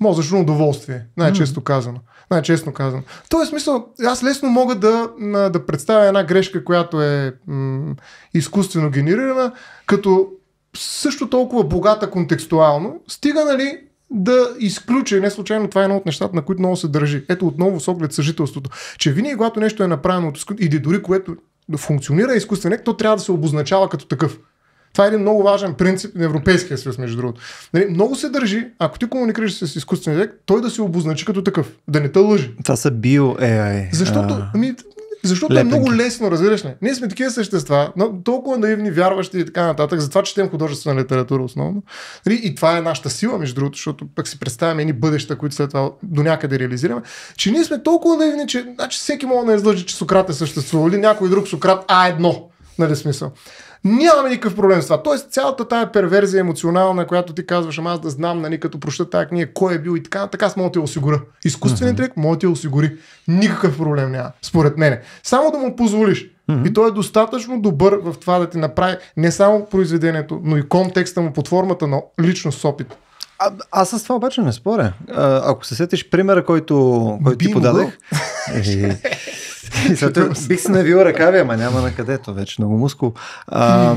мозъчно удоволствие, най-често казано. Най-честно казвам. В този смисъл, аз лесно мога да, да представя една грешка, която е м- изкуствено генерирана, като също толкова богата контекстуално, стига нали, да изключи. Не случайно това е едно от нещата, на които много се държи. Ето отново с оглед съжителството, че винаги когато нещо е направено от или дори което функционира изкуствено, то трябва да се обозначава като такъв. Това е един много важен принцип на Европейския съюз, между другото. Нали, много се държи, ако ти комуникираш с изкуствен век, той да се обозначи като такъв, да не те лъжи. Това са био AI. Защото, ами, защото Лепенки. е много лесно, разбираш ли? Ние сме такива същества, но толкова наивни, вярващи и така нататък, затова четем художествена литература основно. Нали, и това е нашата сила, между другото, защото пък си представяме едни бъдеща, които след това до някъде реализираме, че ние сме толкова наивни, че значи, всеки може да излъжи, че Сократ е съществувал или някой друг Сократ А1. Нали смисъл? Нямаме никакъв проблем с това. Тоест цялата тая перверзия емоционална, която ти казваш, ама аз да знам, нали, като проща тая книга, кой е бил и така, така аз мога да ти осигуря. Изкуственият интелект мога да ти осигури. Никакъв проблем няма, според мене. Само да му позволиш. Mm-hmm. И той е достатъчно добър в това да ти направи не само произведението, но и контекста му под формата на личност с опит. А, аз с това обаче не споря. А, ако се сетиш примера, който, който ти подадех. Е, бих се навил ръкави, ама няма на където вече, много мускул. А,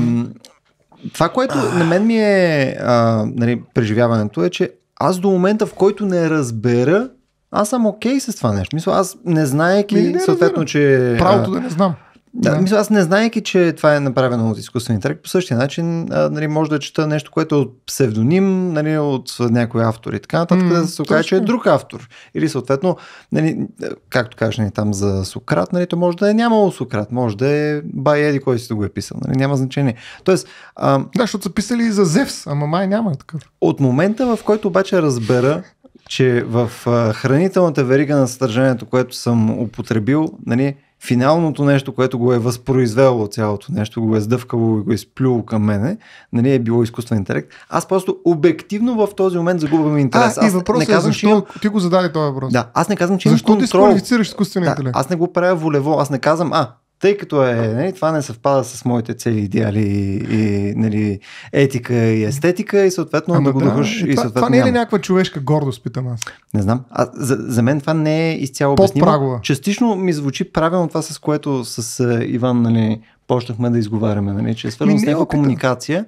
това, което на мен ми е а, нали, преживяването е, че аз до момента, в който не разбера, аз съм окей okay с това нещо. Мисля, аз не знаеки, не, не съответно, че... Правото да не знам. Да, да. Мисля, аз не знаеки, че това е направено от изкуствен интелект, по същия начин а, нали, може да чета нещо, което е от псевдоним нали, от някой автор и така нататък, mm, да се окаже, че е друг автор. Или съответно, нали, е, както кажеш нали, там за Сократ, нали, то може да е нямало Сократ, може да е бай еди, кой си да го е писал, нали, няма значение. Тоест, а... Да, защото са писали и за Зевс, ама май няма такъв. От момента, в който обаче разбера, че в а, хранителната верига на съдържанието, което съм употребил, нали, финалното нещо, което го е възпроизвело цялото нещо, го е сдъвкало и го е сплюло към мене, нали, е било изкуствен интелект. Аз просто обективно в този момент загубвам интерес. А, аз и въпросът не е, казвам, е защо че имам... ти го зададе този въпрос. Да, аз не казвам, че защо имам контрол. Защо ти изквалифицираш изкуствен да, интелект? Аз не го правя волево, аз не казвам, а, тъй като е, нали, това не съвпада с моите цели идеали и, и нали, етика и естетика и съответно Ама да го да, духаш. И, и това, това не е ли някаква човешка гордост, питам аз? Не знам. А, за, за мен това не е изцяло обяснимо. Частично ми звучи правилно това, с което с Иван нали, почнахме да изговаряме, нали, че е свързано с е някаква комуникация.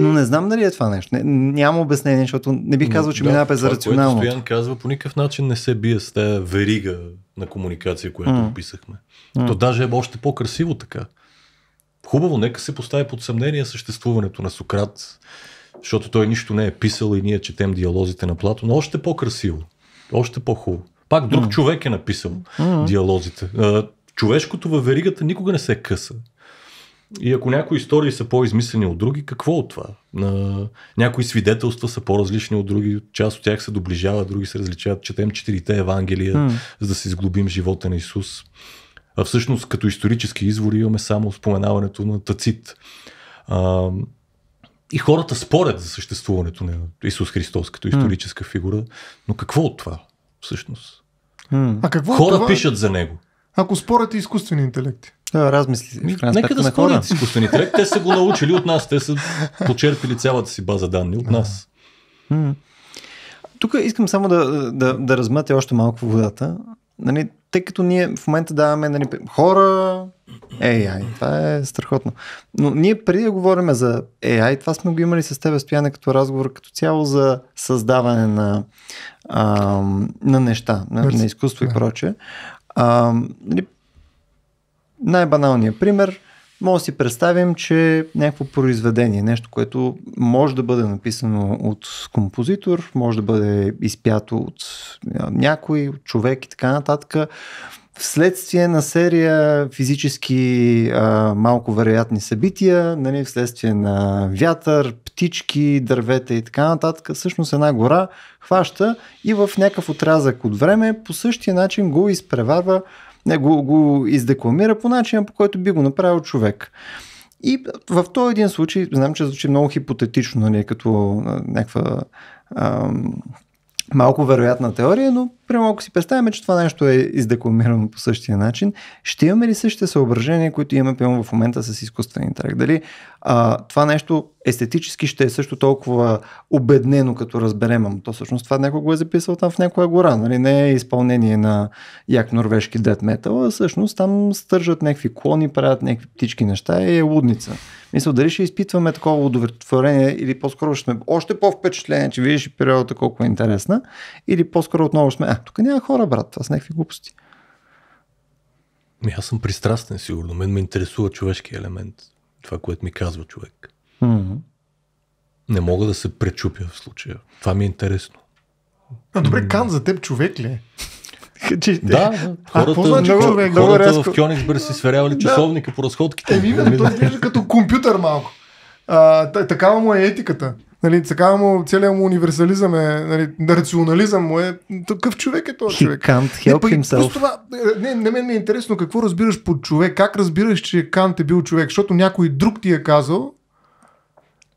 Но не знам дали е това нещо. Не, няма обяснение, защото не бих казал, че да, минава през това, рационално. Стоян казва, по никакъв начин не се бие с тази верига на комуникация, която mm. описахме. Mm. То даже е още по-красиво така. Хубаво, нека се постави под съмнение съществуването на Сократ, защото той нищо не е писал и ние четем диалозите на Плато, но още по-красиво, още по-хубаво. Пак друг mm. човек е написал mm. диалозите. Човешкото във веригата никога не се къса. И ако някои истории са по-измислени от други, какво от това? На... Някои свидетелства са по-различни от други, част от тях се доближават, други се различават. Четем четирите Евангелия, mm. за да си изглобим живота на Исус. А всъщност като исторически извори имаме само споменаването на Тацит. А, и хората спорят за съществуването на Исус Христос като историческа mm. фигура, но какво от това всъщност? Mm. А какво Хора това? пишат за него. Ако и изкуствени интелекти. Да, размисли. Ми, нека да спорят с изкуствени интелект. Те са го научили от нас. Те са почерпили цялата си база данни от нас. Тук искам само да, да, да размътя още малко водата. Нали, тъй като ние в момента даваме нали, хора, AI, това е страхотно. Но ние преди да говорим за AI, това сме го имали с теб, Стояне, като разговор, като цяло за създаване на, а, на неща, на, на изкуство и прочее. А, нали, най-баналният пример, може да си представим, че някакво произведение, нещо, което може да бъде написано от композитор, може да бъде изпято от някой, от човек и така нататък, вследствие на серия физически а, малко вероятни събития, нали, вследствие на вятър, птички, дървета и така нататък. Всъщност една гора хваща и в някакъв отрязък от време по същия начин го изпреварва, не, го, го издекламира по начина, по който би го направил човек. И в този един случай, знам, че звучи много хипотетично, нали, като някаква ам, малко вероятна теория, но прямо ако си представяме, че това нещо е издекламирано по същия начин, ще имаме ли същите съображения, които имаме пълно в момента с изкуствен интелект? Дали а, това нещо естетически ще е също толкова обеднено, като разберем, но то всъщност това някой го е записал там в някоя гора, нали? Не е изпълнение на як норвежки дед метал, а всъщност там стържат някакви клони, правят някакви птички неща и е лудница. Мисля, дали ще изпитваме такова удовлетворение или по-скоро ще сме още по-впечатление, че видиш периодата колко е интересна, или по-скоро отново сме, а, тук няма хора, брат, това са някакви глупости. аз съм пристрастен, сигурно. Мен ме интересува човешки елемент. Това, което ми казва човек. Mm-hmm. Не мога да се пречупя в случая. Това ми е интересно. А добре, Кан за теб човек ли е? хачите. Да, хората, а, значи много, човек, хората резко. Е в Кьонигсбърг си сверявали часовника да. по разходките. Е, именно, нали? той изглежда като компютър малко. А, такава му е етиката. Нали, такава му, целият му универсализъм е, нали, рационализъм му е, такъв човек е този човек. He can't help не, himself. Това, е, не, не, мен ми е интересно какво разбираш под човек, как разбираш, че Кант е бил човек, защото някой друг ти е казал,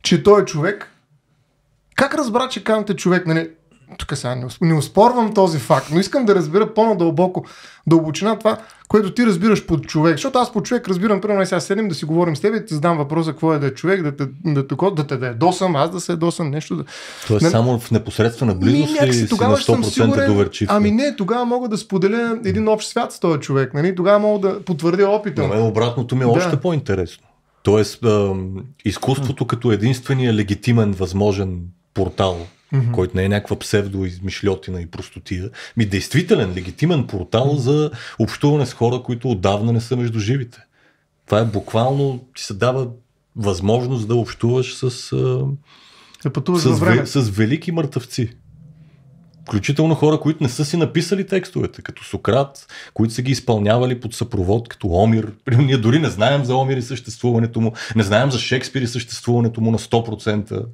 че той е човек. Как разбра, че Кант е човек? Нали, тук сега не, не успорвам този факт, но искам да разбера по-надълбоко, дълбочина това, което ти разбираш под човек. Защото аз под човек разбирам, примерно е, сега седем да си говорим с теб и ти задам въпроса какво е да е човек, да те да, да, да, да, да е досъм, аз да се е досъм, нещо да... Тоест не... Нали? само в непосредствена ами, близост ми, ли си тогава на 100% съм сигурен, доверчив? Ами не, тогава мога да споделя един общ свят с този човек, нали? тогава мога да потвърдя опита. Но обратното ми е да. още по-интересно. Тоест, е, изкуството като единствения легитимен възможен портал mm-hmm. който не е някаква псевдоизмишлетина и простотия, ми действителен, легитимен портал mm-hmm. за общуване с хора, които отдавна не са между живите. Това е буквално, ти се дава възможност да общуваш с, да с, с, с велики мъртъвци. Включително хора, които не са си написали текстовете, като Сократ, които са ги изпълнявали под съпровод, като Омир. Ние дори не знаем за Омир и съществуването му, не знаем за Шекспир и съществуването му на 100%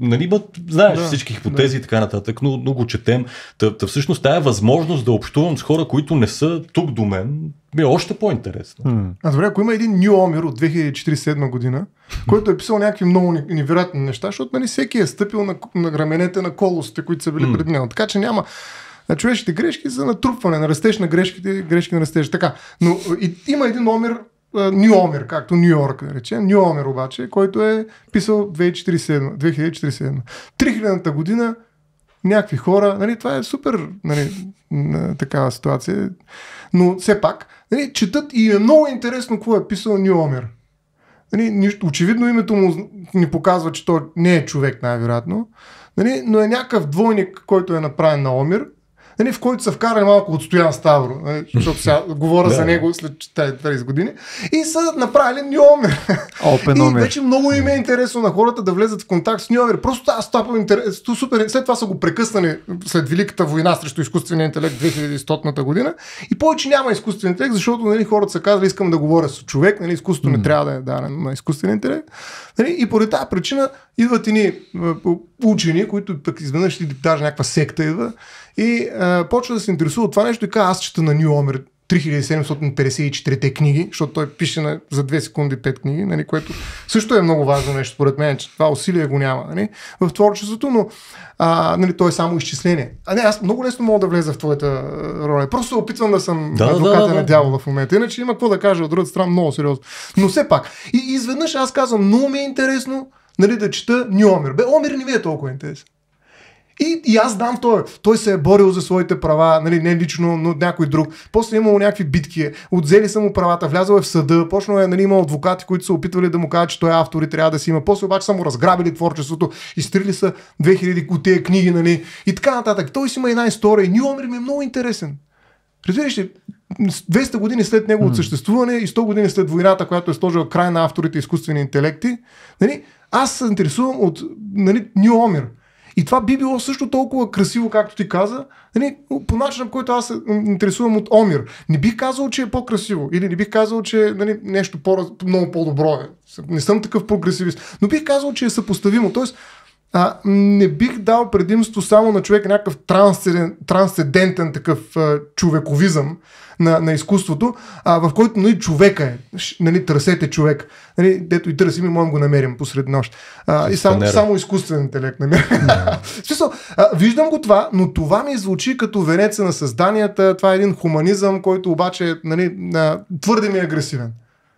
нали, бъд, знаеш, да, всички хипотези да. и така нататък, но, много го четем. Та, та всъщност тая възможност да общувам с хора, които не са тук до мен, ми е още по-интересно. А добре, ако има един Нью Омир от 2047 година, който е писал някакви много невероятни неща, защото нали, всеки е стъпил на, на раменете на колосите, които са били пред него. Така че няма на човешките грешки за натрупване, на растеж на грешките, грешки на растеж. Така. Но и, има един номер Нью Омер, както Нью Йорк, да речем. Нью Омер обаче, който е писал 2047, 3000-та година някакви хора, нали, това е супер нали, такава ситуация, но все пак, нали, четат и е много интересно какво е писал Нью Омер. Нали, очевидно името му ни показва, че той не е човек най-вероятно, нали, но е някакъв двойник, който е направен на Омир нали, в който са вкарали малко от Стоян Ставро, нали, защото сега говоря за него след 30 години, и са направили Ньомер. Open и номер. вече много им е интересно на хората да влезат в контакт с Ньомер. Просто аз стапам интерес, супер. След това са го прекъснали след Великата война срещу изкуствения интелект 2100 година и повече няма изкуствен интелект, защото нали, хората са казали, искам да говоря с човек, нали, изкуството mm. не трябва да е дадено на изкуствен интелект. Нали, и поради тази причина идват и ни учени, които пък изведнъж ти даже някаква секта идва и а, почва да се интересува от това нещо и казва, аз чета на Нью Омер 3754 книги, защото той пише на, за 2 секунди 5 книги, нали, което също е много важно нещо, според мен, че това усилие го няма нали, в творчеството, но а, нали, то е само изчисление. А не, аз много лесно мога да влеза в твоята роля. Просто се опитвам да съм да, адвоката да, да, да. на дявола в момента. Иначе има какво да кажа от другата страна, много сериозно. Но все пак, и, изведнъж аз казвам, много ми е интересно нали, да чета Нью Омер. Бе, Омер не ми е толкова интересен. И, и аз дам той. Той се е борил за своите права, нали, не лично, но някой друг. После е имало някакви битки, отзели са му правата, влязъл е в съда, почнал е, нали, имал адвокати, които са опитвали да му кажат, че той е автор и трябва да си има. После обаче са му разграбили творчеството, изтрили са 2000 кутия книги, нали, и така нататък. Той си има една история. Нью ми е много интересен. Разбираш ли, 200 години след неговото mm. съществуване и 100 години след войната, която е сложила край на авторите изкуствени интелекти, нали, аз се интересувам от нали, Нью Омир. И това би било също толкова красиво, както ти каза, нали, по начина, който аз се интересувам от Омир. Не бих казал, че е по-красиво или не бих казал, че нали, нещо по- много по-добро е. Не съм такъв прогресивист, но бих казал, че е съпоставимо. Тоест, а, не бих дал предимство само на човек някакъв трансцендентен, такъв а, човековизъм на, на изкуството, а, в който нали, човека е. Нали, търсете човек. Нали, дето и търсим и можем го намерим посред нощ. А, и само, само изкуствен интелект намерим. Yeah. а, виждам го това, но това ми звучи като венеца на създанията. Това е един хуманизъм, който обаче нали, а, твърде ми е агресивен.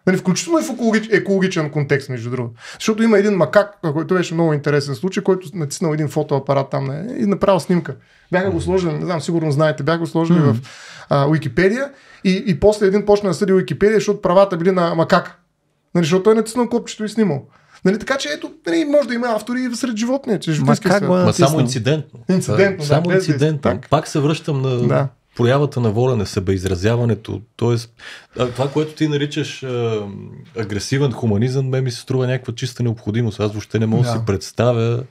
Нали, включително и в екологич, екологичен контекст, между другото. Защото има един макак, който беше много интересен случай, който натиснал един фотоапарат там и направил снимка. Бяха го сложили, не знам, сигурно знаете, бяха го сложили mm-hmm. в а, Уикипедия и, и после един почна да съди Уикипедия, защото правата били на макак. Нали, защото той е натиснал копчето и снимал. Нали, така че ето, нали, може да има автори и сред животния. Че Ма как го Ма само инцидентно. Инцидентно, да, само да, инцидентно. Пак се връщам на да проявата на воля, на себеизразяването. Тоест, това, което ти наричаш а, агресивен хуманизъм, ме ми се струва някаква чиста необходимост. Аз въобще не мога да, да си представя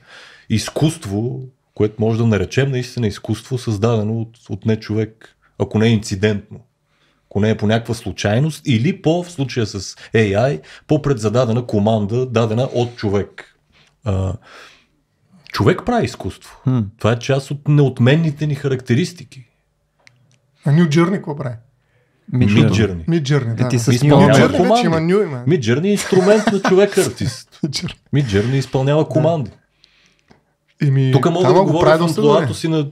изкуство, което може да наречем наистина изкуство, създадено от, от не човек, ако не е инцидентно. Ако не е по някаква случайност или по, в случая с AI, по предзададена команда, дадена от човек. А, човек прави изкуство. Хм. Това е част от неотменните ни характеристики. А Нью Джерни какво прави? Миджерни. да. Е, ти с има Миджерни е инструмент на човек артист. Миджерни изпълнява команди. Ми... Тук мога да говоря в долато си на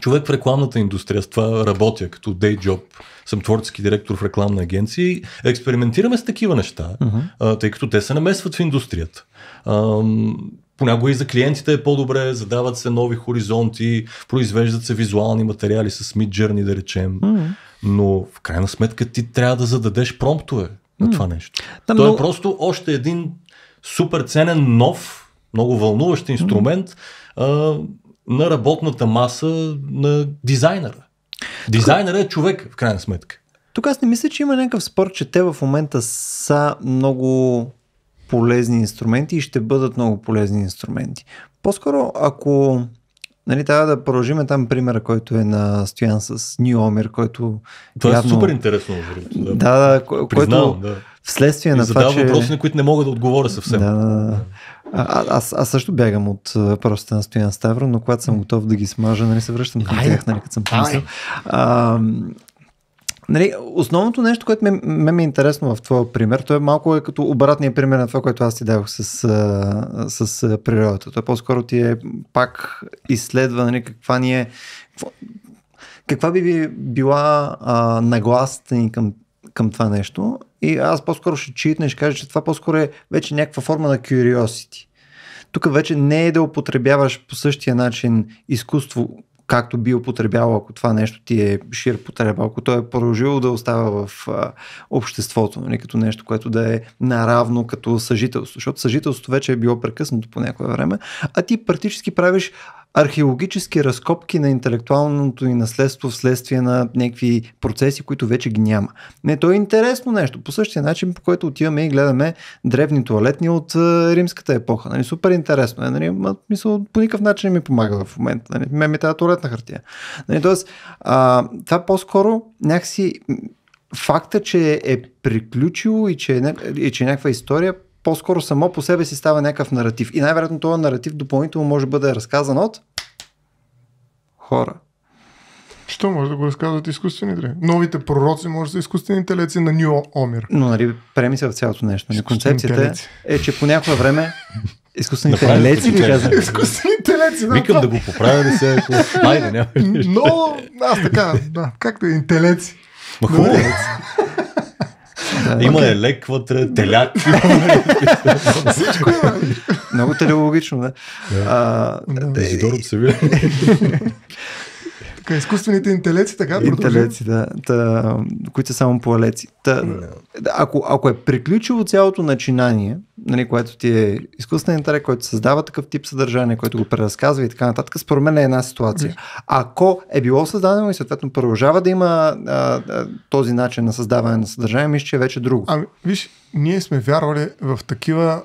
човек в рекламната индустрия, с това работя като day job, съм творчески директор в рекламна агенция и експериментираме с такива неща, uh-huh. тъй като те се намесват в индустрията понякога и за клиентите е по-добре, задават се нови хоризонти, произвеждат се визуални материали с Mid Journey, да речем. Mm-hmm. Но в крайна сметка ти трябва да зададеш промптове на mm-hmm. това нещо. Там То но... е просто още един супер ценен, нов, много вълнуващ инструмент mm-hmm. а, на работната маса на дизайнера. Дизайнера е човек, в крайна сметка. Тук аз не мисля, че има някакъв спор, че те в момента са много полезни инструменти и ще бъдат много полезни инструменти. По-скоро, ако Нали, трябва да продължим там примера, който е на Стоян с Нью Омир, който... Това е явно... е супер интересно, Да, да, да Признавам, който да. вследствие и на това, че... въпроси, на които не мога да отговоря съвсем. да, да. А, аз, аз също бягам от въпросите на Стоян Ставро, но когато съм готов да ги смажа, нали, се връщам към тях, нали, като съм помислил. Нали, основното нещо, което ме, ме, ме е интересно в твоя пример, то е малко е като обратния пример на това, което аз ти дадох с, с, природата. Той по-скоро ти е пак изследване нали, каква ни е. Какво, каква би била а, нагласата ни към, към това нещо? И аз по-скоро ще читна и ще кажа, че това по-скоро е вече някаква форма на curiosity. Тук вече не е да употребяваш по същия начин изкуство както би употребявал, ако това нещо ти е шир потреба, ако той е продължило да остава в а, обществото, нали, като нещо, което да е наравно като съжителство, защото съжителството вече е било прекъснато по някое време, а ти практически правиш археологически разкопки на интелектуалното ни наследство вследствие на някакви процеси, които вече ги няма. Не, то е интересно нещо. По същия начин, по който отиваме и гледаме древни туалетни от а, римската епоха. Нали, супер интересно е. Нали, мисъл, по никакъв начин не ми помага в момента. Нали. Ме ми тази вървят на хартия. Нали, тоест, а, това по-скоро някакси факта, че е приключило и че, е, и че е някаква история по-скоро само по себе си става някакъв наратив. И най-вероятно този наратив допълнително може да бъде разказан от хора. Що може да го разказват изкуствени Новите пророци може да са изкуствени телеци на Нью Омир. Но нали, премиса в цялото нещо. Нали, концепцията е, че по някое време Изкуствени телеци ли казвам? Изкуствени телеци, да. Викам да го поправя да се, ако... Айде, няма. Но, аз така, да, както и телеци. Ма хубаво. има okay. елек вътре, теляк. Всичко има. Много телеологично, да. да. се вижда. Така, изкуствените интелеци, така Интелеци, да. Та, които са само поалеци. Та, no. ако, ако е приключило цялото начинание, нали, което ти е изкуствен интелект, който създава такъв тип съдържание, който го преразказва и така нататък, според мен е една ситуация. Ако е било създадено и съответно продължава да има а, а, този начин на създаване на съдържание, мисля, че е вече друго. Ами, виж, ние сме вярвали в такива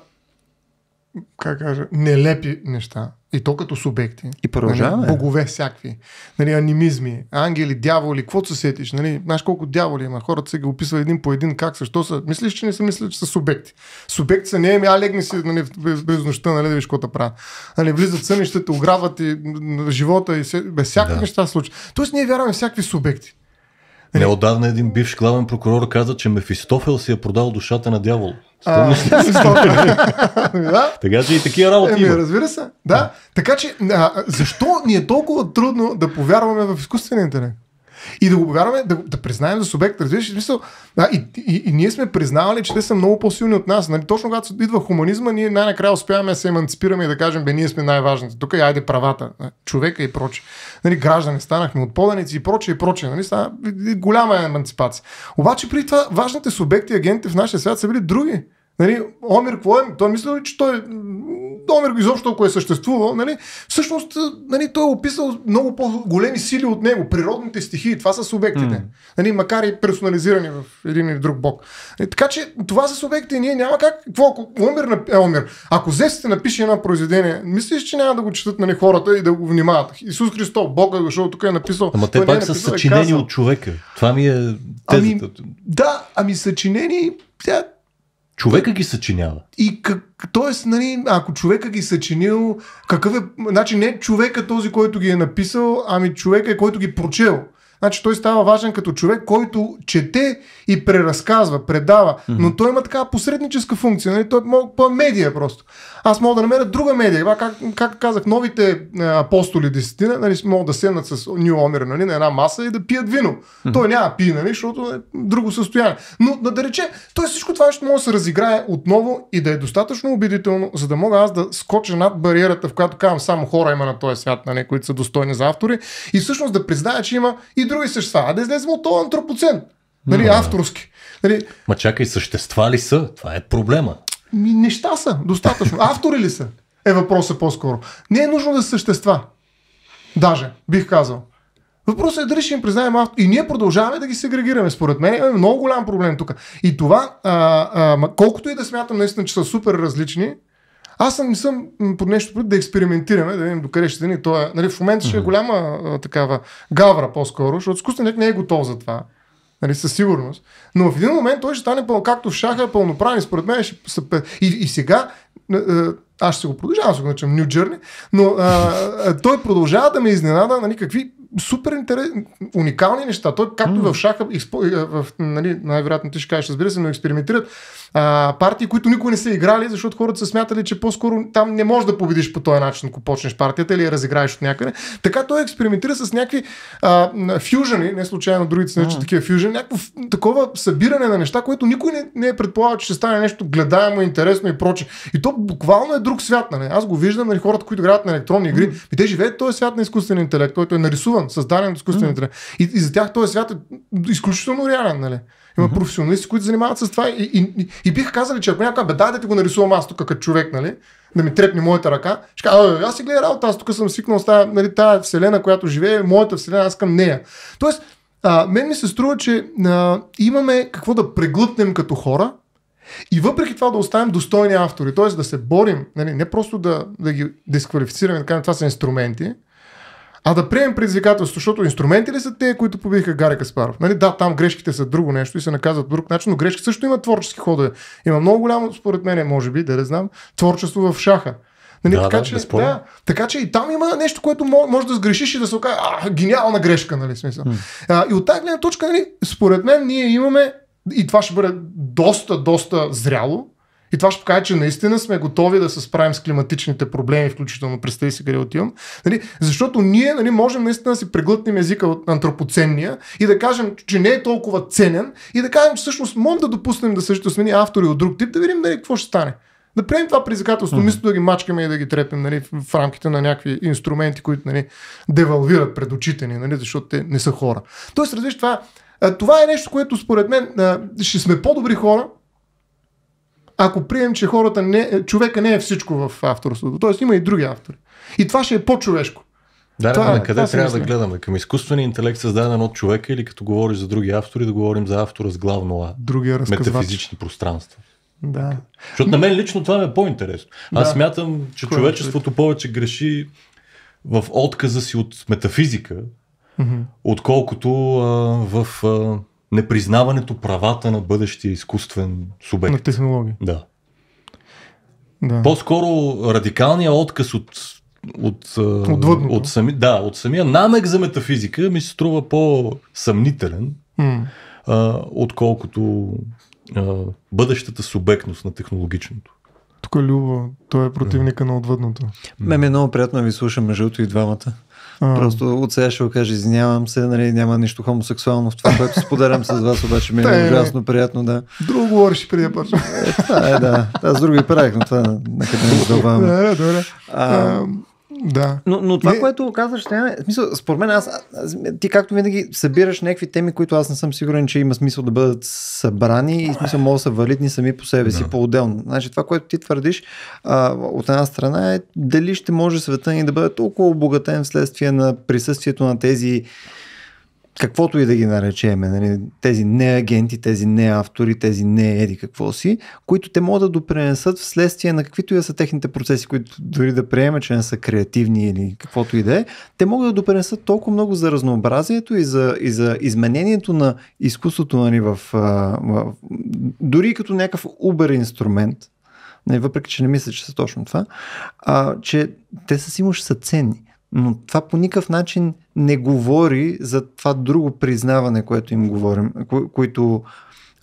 как кажа, нелепи неща. И то като субекти. И продължаваме. Нали, богове всякакви. Нали, анимизми, ангели, дяволи, какво се сетиш. Нали, знаеш колко дяволи има. Хората се ги описва един по един как са, са. Мислиш, че не са мислят, че са субекти. Субекти са не, е а легни си нали, без, без нощта, нали, да виж какво правят. Нали, влизат сънищата, ограбват и живота и се, без всякакви да. неща случва. Тоест ние вярваме всякакви субекти. Неодавна един бивш главен прокурор каза, че Мефистофел си е продал душата на дявол. Така че и такива работи. има. разбира се. Да. Така че, защо ни е толкова трудно да повярваме в изкуствения интелект? и да го вярваме, да, да признаем за субект. Разбираш, смисъл, да, и, и, и, ние сме признавали, че те са много по-силни от нас. Нали? Точно когато идва хуманизма, ние най-накрая успяваме да се еманципираме и да кажем, бе, ние сме най-важните. Тук айде правата, човека и проче. Нали, граждани станахме от поданици и проче и проче. Нали? Стана, голяма е еманципация. Обаче при това важните субекти и агенти в нашия свят са били други. Нали, Омир, какво е? Той мисля, нали, че той Омир изобщо, ако е съществувал, нали, всъщност нали, той е описал много по-големи сили от него. Природните стихии, това са субектите. Mm. Нали, макар и персонализирани в един или друг бог. Нали, така че това са субекти ние няма как. Какво, ако Омир, е, Омир, ако Зевсите напише едно произведение, мислиш, че няма да го четат нали, хората и да го внимават? Исус Христос, Бог е дошъл тук е написал. Ама те е пак е написал, са съчинени е казал. от човека. Това ми е ами, тезата. Ами, да, ами съчинени, тя, Човека ги съчинява. И как, Тоест, нали, ако човека ги съчинил, какъв е. Значи не човека този, който ги е написал, ами човека е който ги е прочел. Значи той става важен като човек, който чете и преразказва, предава, mm-hmm. но той има така посредническа функция, нали? той, е, по медия просто. Аз мога да намеря друга медия. Как, как казах, новите апостоли десетина нали, могат да седнат с нью омер нали, на една маса и да пият вино. Mm-hmm. Той няма пие, нали, защото е друго състояние. Но да, да рече, той всичко това ще може да се разиграе отново и да е достатъчно убедително, за да мога аз да скоча над бариерата, в която казвам само хора има на този свят, нали, които са достойни за автори. И всъщност да призная, че има и други същества. А да излезем от този антропоцен. Нали, авторски. Нали... Ма чакай, същества ли са? Това е проблема. Ми, неща са, достатъчно. Автори ли са? Е въпросът е по-скоро. Не е нужно да са същества. Даже, бих казал. Въпросът е дали ще им признаем автори, И ние продължаваме да ги сегрегираме. Според мен имаме много голям проблем тук. И това, а, а, колкото и да смятам наистина, че са супер различни, аз съм, съм по нещо пред да експериментираме, да видим докъде ще ни. Е, нали, в момента ще е голяма а, такава гавра по-скоро, защото изкуственият не е готов за това. Нали, със сигурност. Но в един момент той ще стане пълно, както в шаха е пълноправен. Според мен ще са, и, и сега аз ще се го продължавам, аз го начам New Journey, но а, той продължава да ме изненада нали, какви супер интересни, уникални неща. Той, както mm. в шаха, в, нали, най-вероятно ти ще кажеш, разбира се, но експериментират а, партии, които никога не са играли, защото хората са смятали, че по-скоро там не можеш да победиш по този начин, ако почнеш партията или я разиграеш от някъде. Така той експериментира с някакви фюжени, не случайно другите са mm. такива фюжени, някакво такова събиране на неща, което никой не, не е предполагал, че ще стане нещо гледаемо, интересно и проче. И то буквално е друг свят. Нали? Аз го виждам, нали, хората, които играят на електронни игри, mm. и те живеят този свят на изкуствен интелект, който е нарисуван съгласуван, създаден от изкуствен интелект. Mm-hmm. И, и за тях този свят е изключително реален, нали? Има mm-hmm. професионалисти, които занимават с това и, и, и, и биха казали, че ако някой бе, дай да ти го нарисувам аз тук като човек, нали? Да ми трепне моята ръка. Ще кажа, аз си гледам работа, аз тук съм свикнал с тази, нали, тази вселена, която живее, моята вселена, аз към нея. Тоест, а, мен ми се струва, че а, имаме какво да преглътнем като хора, и въпреки това да оставим достойни автори, т.е. да се борим, нали, не просто да, да ги дисквалифицираме, да кажем, това са инструменти, а да приемем предизвикателство, защото инструменти ли са те, които побиха Гари Каспаров? Нали, да, там грешките са друго нещо и се наказват друг начин, но грешки също има творчески ходове. Има много голямо, според мен, може би, да не знам, творчество в шаха. Нали, да, така, да, че, да, така че и там има нещо, което може да сгрешиш и да се окаже а, гениална грешка, нали, смисъл. Mm. А, и от тази гледна точка, нали, според мен, ние имаме, и това ще бъде доста, доста зряло, и това ще покаже, че наистина сме готови да се справим с климатичните проблеми, включително представи си къде отивам. Нали? Защото ние нали, можем наистина да си преглътнем езика от антропоценния и да кажем, че не е толкова ценен и да кажем, че всъщност можем да допуснем да също смени автори от друг тип, да видим нали, какво ще стане. Да приемем това предизвикателство, mm-hmm. да ги мачкаме и да ги трепим нали, в рамките на някакви инструменти, които нали, девалвират пред очите ни, нали, защото те не са хора. Тоест, разбираш, това, това е нещо, което според мен ще сме по-добри хора, ако прием, че хората не, човека не е всичко в авторството. Тоест има и други автори. И това ще е по-човешко. Да, това, на къде трябва да гледаме? Към изкуствения интелект, създаден от човека или като говориш за други автори, да говорим за автора с главно А. Другия метафизични пространства. Да. Защото на мен лично това ми е по-интересно. Аз да. смятам, че Кое човечеството повече греши в отказа си от метафизика, mm-hmm. отколкото а, в а, непризнаването правата на бъдещия изкуствен субект. На технология. Да. да. По-скоро радикалният отказ от от, от, от, сами, да, от самия намек за метафизика ми се струва по-съмнителен, mm. а, отколкото а, бъдещата субектност на технологичното. Тук е Люба, той е противника yeah. на отвъдното. Ме ми е много приятно да ви слушам между и двамата. А. Просто от сега ще го кажа, извинявам се, нали, няма нищо хомосексуално в това, което споделям с вас, обаче ми е, е ужасно приятно да. Друго говориш преди да почнем. Е, това е, да. Аз и правих, но това на не задълбаваме. Да, е, добре. А, да. Но, но това, не... което казваш, не, смисъл, според мен аз, аз, ти както винаги събираш някакви теми, които аз не съм сигурен, че има смисъл да бъдат събрани и смисъл могат да са валидни сами по себе да. си, по-отделно. Значи това, което ти твърдиш а, от една страна е дали ще може света ни да бъде толкова обогатен вследствие на присъствието на тези каквото и да ги наречеме, нали, тези не агенти, тези не автори, тези не еди какво си, които те могат да допренесат вследствие на каквито и да са техните процеси, които дори да приеме, че не са креативни или каквото и да е, те могат да допренесат толкова много за разнообразието и за, и за изменението на изкуството нали, в, в, в, дори като някакъв убер инструмент, нали, въпреки че не мисля, че са точно това, а, че те със сигурност са ценни но това по никакъв начин не говори за това друго признаване, което им говорим, ко- което,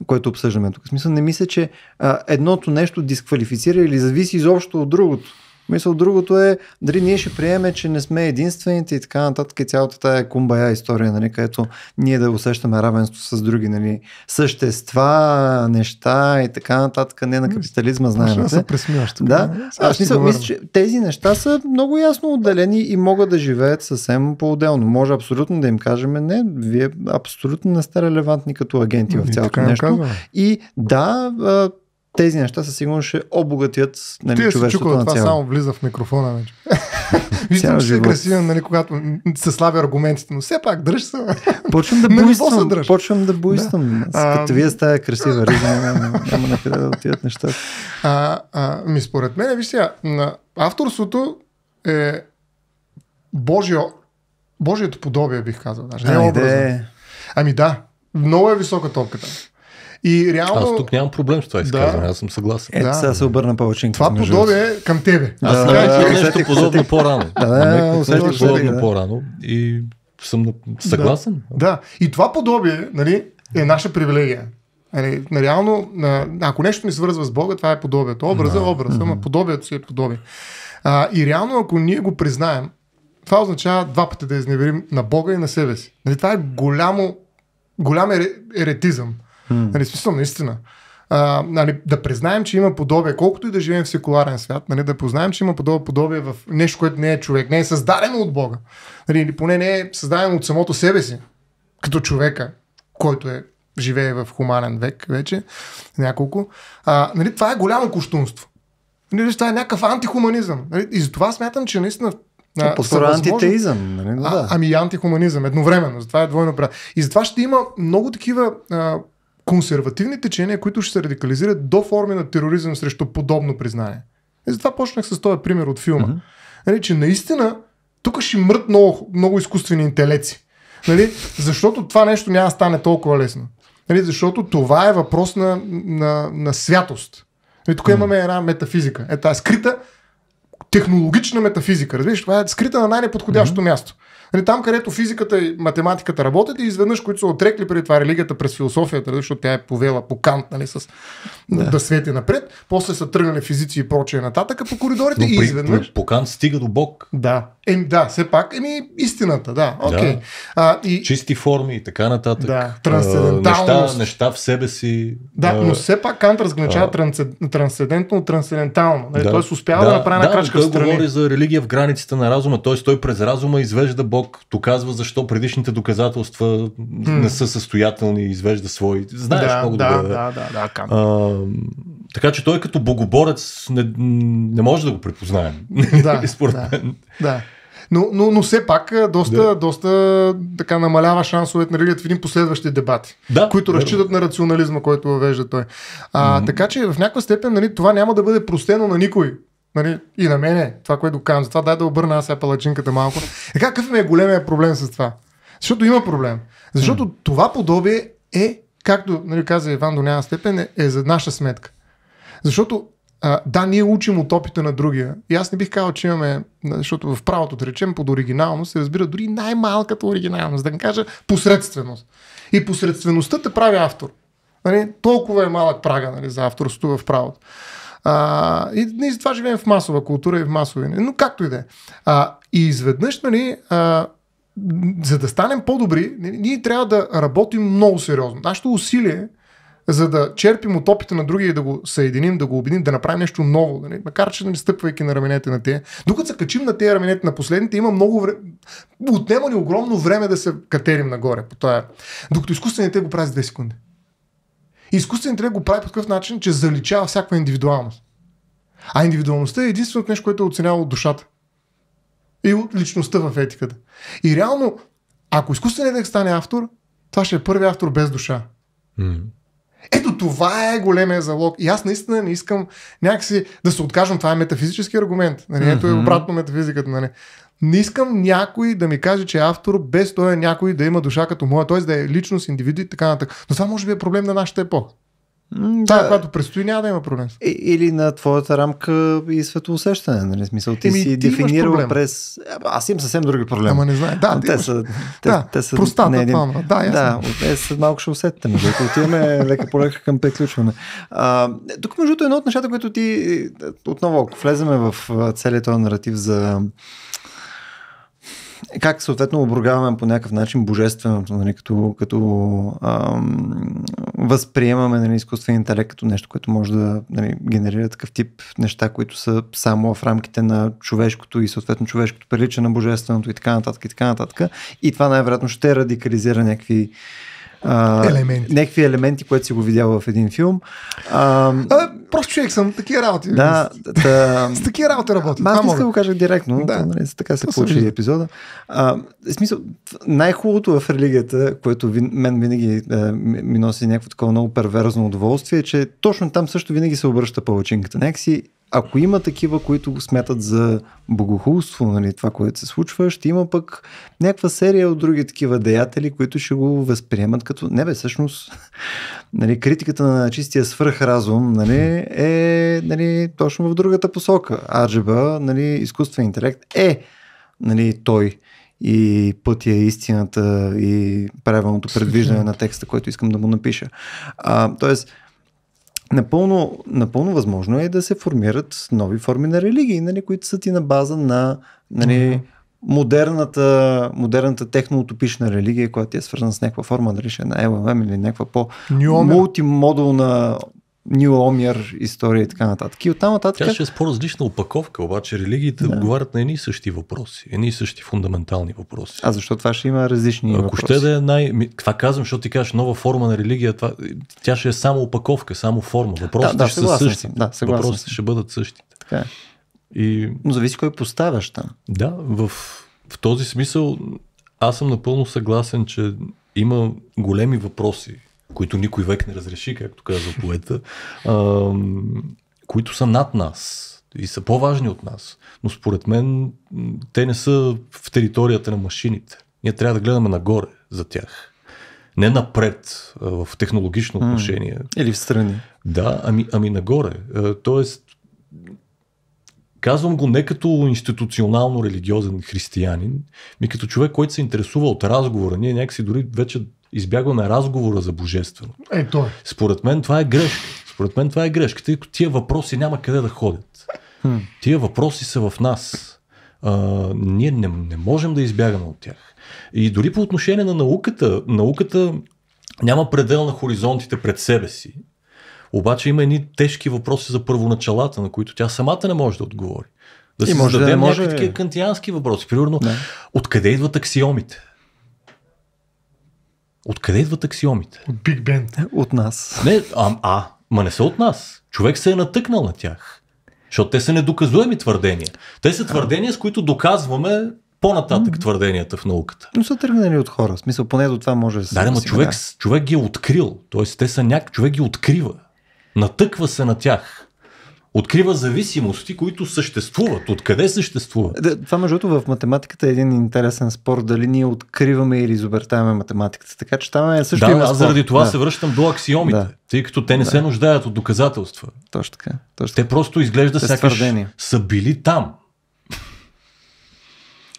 което обсъждаме тук. В смисъл не мисля, че а, едното нещо дисквалифицира или зависи изобщо от другото. Мисъл, другото е, дали ние ще приеме, че не сме единствените и така нататък и цялата тая кумбая история, нали, където ние да усещаме равенство с други нали, същества, неща и така нататък, не на капитализма, знаем. Да, се пресмиваш, да. Аз мисля, мисля, че тези неща са много ясно отделени и могат да живеят съвсем по-отделно. Може абсолютно да им кажем, не, вие абсолютно не сте релевантни като агенти в ами, цялото нещо. Казвам. И да, тези неща със сигурност ще обогатят нали, Ти е човечеството чукал, на това само влиза в микрофона. Вече. Виждам, че си агресивен, нали, когато се слави аргументите, но все пак дръж се. Почвам да буйствам. Почвам да буйствам. Да. Като вие сте красива риза, няма, няма на къде да отидат нещата. А, а, ми според мен, виж авторството е Божие, Божието подобие, бих казал. Даже. Не е образно. Ами да, много е висока топката. И реално... Аз тук нямам проблем с това изказване, да. аз съм съгласен. Е, да. сега се обърна повече. Това подобие е към тебе. Аз да, да, да, подобно по-рано. Нали, нещо подобно по-рано и съм съгласен. Да, и това подобие нали, е наша привилегия. Нали, реално, ако нещо ни свързва с Бога, това е подобието. Е образа е образ, ама подобието си е подобие. А, и реално, ако ние го признаем, това означава два пъти да изневерим на Бога и на себе си. Нали, това е голямо, голям еретизъм. Mm. Нали, смисъл, наистина. А, нали, да признаем, че има подобие, колкото и да живеем в секуларен свят, нали, да познаем, че има подобие, подобие в нещо, което не е човек, не е създадено от Бога. Нали, или поне не е създадено от самото себе си, като човека, който е живее в хуманен век вече, няколко. А, нали, това е голямо куштунство. Нали, това е някакъв антихуманизъм. Нали, и затова смятам, че наистина а, по антитеизъм. Нали? Да. А, ами и антихуманизъм едновременно. Затова е двойно прав. И затова ще има много такива а, консервативни течения, които ще се радикализират до форми на тероризъм срещу подобно признание. И затова почнах с този пример от филма. Mm-hmm. Нали, че наистина тук ще мрът много, много изкуствени интелеци. Нали, защото това нещо няма да стане толкова лесно. Нали, защото това е въпрос на, на, на святост. Нали, тук mm-hmm. имаме една метафизика. Е тази е скрита технологична метафизика. Разбираш, това е скрита на най-неподходящото mm-hmm. място нали, там, където физиката и математиката работят и изведнъж, които са отрекли преди това религията през философията, нали, защото тя е повела по кант, нали, с да. да свети напред, после са тръгнали физици и прочее нататък по коридорите Но при, и изведнъж... При, по кант стига до Бог. Да, еми да, все пак, еми истината, да, Okay. Да. А, и... Чисти форми и така нататък. Да, трансценденталност. А, неща, неща в себе си. Да, а... но все пак Кант разграничава а... трансцендентно от трансцендентално. Нали, да. Тоест успява да, да направи да, една крачка да, в страни. говори за религия в границите на разума, т.е. той през разума извежда Бог доказва защо предишните доказателства mm. не са състоятелни и извежда свои. Знаеш да, много да, добре. Да, да, да, да. А, така че той като богоборец не, не може да го препознаем. Да, според да, мен. Да. Но, но, но все пак доста, да. доста така намалява шансовете на религията в един последващи дебати, да, които верно. разчитат на рационализма, който въвежда той. А, mm-hmm. Така че в някаква степен нали, това няма да бъде простено на никой Нали, и на мене, това, което казвам за това, дай да обърна сега палачинката малко. Е, какъв ми е големия проблем с това? Защото има проблем. Защото mm. това подобие е, както нали, каза Иван до някаква степен, е, е за наша сметка. Защото а, да, ние учим от опита на другия. И аз не бих казал, че имаме, нали, защото в правото, да речем, под оригиналност се разбира дори най-малката оригиналност, да не кажа посредственост. И посредствеността те прави автор. Нали? Толкова е малък прага нали, за авторството в правото. А, и ние затова живеем в масова култура и в масови. Но както и да е. И изведнъж, нали, а, за да станем по-добри, нали, ние трябва да работим много сериозно. Нашето усилие, за да черпим от опита на другия и да го съединим, да го обединим, да направим нещо ново. Нали? Макар, че нали, стъпвайки на раменете на те. Докато се качим на тези раменете на последните, има много време. Отнема ни огромно време да се катерим нагоре по това. Докато изкуствените го правят с 2 секунди. И изкуственият интелект го прави по такъв начин, че заличава всякаква индивидуалност. А индивидуалността е единственото нещо, което е оценява от душата. И от личността в етиката. И реално, ако изкуственият интелект стане автор, това ще е първи автор без душа. Mm. Ето това е големия залог. И аз наистина не искам някакси да се откажам. Това е метафизически аргумент. Нали? Ето е обратно метафизиката. Нали? не искам някой да ми каже, че е автор, без той е някой да има душа като моя, т.е. да е личност, индивид и така нататък. Но това може би е проблем на нашата епоха. Е, да. което предстои, няма да има проблем. Или на твоята рамка и светоусещане, нали? Смисъл, ти Еми, си ти дефинирал през... Е, аз имам съвсем други проблеми. Ама не знае. Да, те имаш... са, те, да, те са... Простата, не, един... това, да, Да, те са малко ще усетите, между другото. Отиваме лека по лека към приключване. тук, между другото, едно от нещата, което ти... Е, отново, ако влеземе в целият този наратив за как съответно обругаваме по някакъв начин божественото, нали, като, като ам, възприемаме нали, изкуствен интелект като нещо, което може да нали, генерира такъв тип неща, които са само в рамките на човешкото и съответно човешкото прилича на божественото и така нататък и така нататък. И това най-вероятно ще радикализира някакви а, елементи. някакви елементи, които си го видял в един филм. А, а, просто човек съм, такива работи. Да, да, с такива работи работи. Аз не да го кажа директно, да. Та, нали, така се получи епизода. А, в смисъл, най-хубавото в религията, което ви, мен винаги а, е, ми носи някакво такова много перверзно удоволствие, е, че точно там също винаги се обръща палачинката. Някакси ако има такива, които го смятат за богохулство, нали, това, което се случва, ще има пък някаква серия от други такива деятели, които ще го възприемат като... Не бе, всъщност, нали, критиката на чистия свръхразум нали, е нали, точно в другата посока. Аджеба, нали, изкуствен интелект е нали, той и пътя, и е истината, и правилното предвиждане на текста, който искам да му напиша. А, тоест, Напълно, напълно възможно е да се формират нови форми на религии, нали, които са ти на база на нали, mm-hmm. модерната, модерната техноутопична религия, която е свързана с някаква форма, дали ще е на LLM или някаква по-мултимодулна омир, история и така нататък. И оттам нататък... Тя ще е с по-различна опаковка, обаче религиите да. отговарят на едни и същи въпроси, едни и същи фундаментални въпроси. А защо това ще има различни Ако въпроси? ще да е най... Това казвам, защото ти кажеш нова форма на религия, това... тя ще е само опаковка, само форма. Въпросите да, да, ще са същи. Да, Въпросите ще бъдат същите. Така е. И... Но зависи кой поставяш там. Да, в, в този смисъл аз съм напълно съгласен, че има големи въпроси, които никой век не разреши, както казва поета, а, които са над нас и са по-важни от нас. Но според мен те не са в територията на машините. Ние трябва да гледаме нагоре за тях. Не напред в технологично отношение. Или в страни. Да, ами, ами нагоре. Тоест, Казвам го не като институционално религиозен християнин, ми като човек, който се интересува от разговора. Ние някакси дори вече избягваме разговора за божествено. Е, то е. Според мен това е грешка. Според мен това е грешка, тъй като тия въпроси няма къде да ходят. Хм. Тия въпроси са в нас. А, ние не, не можем да избягаме от тях. И дори по отношение на науката, науката няма предел на хоризонтите пред себе си. Обаче има едни тежки въпроси за първоначалата, на които тя самата не може да отговори. Да си може зададем да може... някакви такива кантиански въпроси. Примерно, откъде идват аксиомите? Откъде идват аксиомите? От Биг Бен. Е, от нас. Не, а, а, ма не са от нас. Човек се е натъкнал на тях. Защото те са недоказуеми твърдения. Те са твърдения, с които доказваме по-нататък твърденията в науката. Но са тръгнали от хора. В смисъл, поне до това може да се. Да, но човек, човек ги е открил. Тоест, те са някак. Човек ги открива. Натъква се на тях открива зависимости, които съществуват. Откъде съществуват? Да, това, между другото, в математиката е един интересен спор дали ние откриваме или изобретаваме математиката. Така че там е също. Да, има аз заради това да. се връщам до аксиомите, да. тъй като те не да. се нуждаят от доказателства. Точно така. Точно. Те просто изглежда сякаш са били там.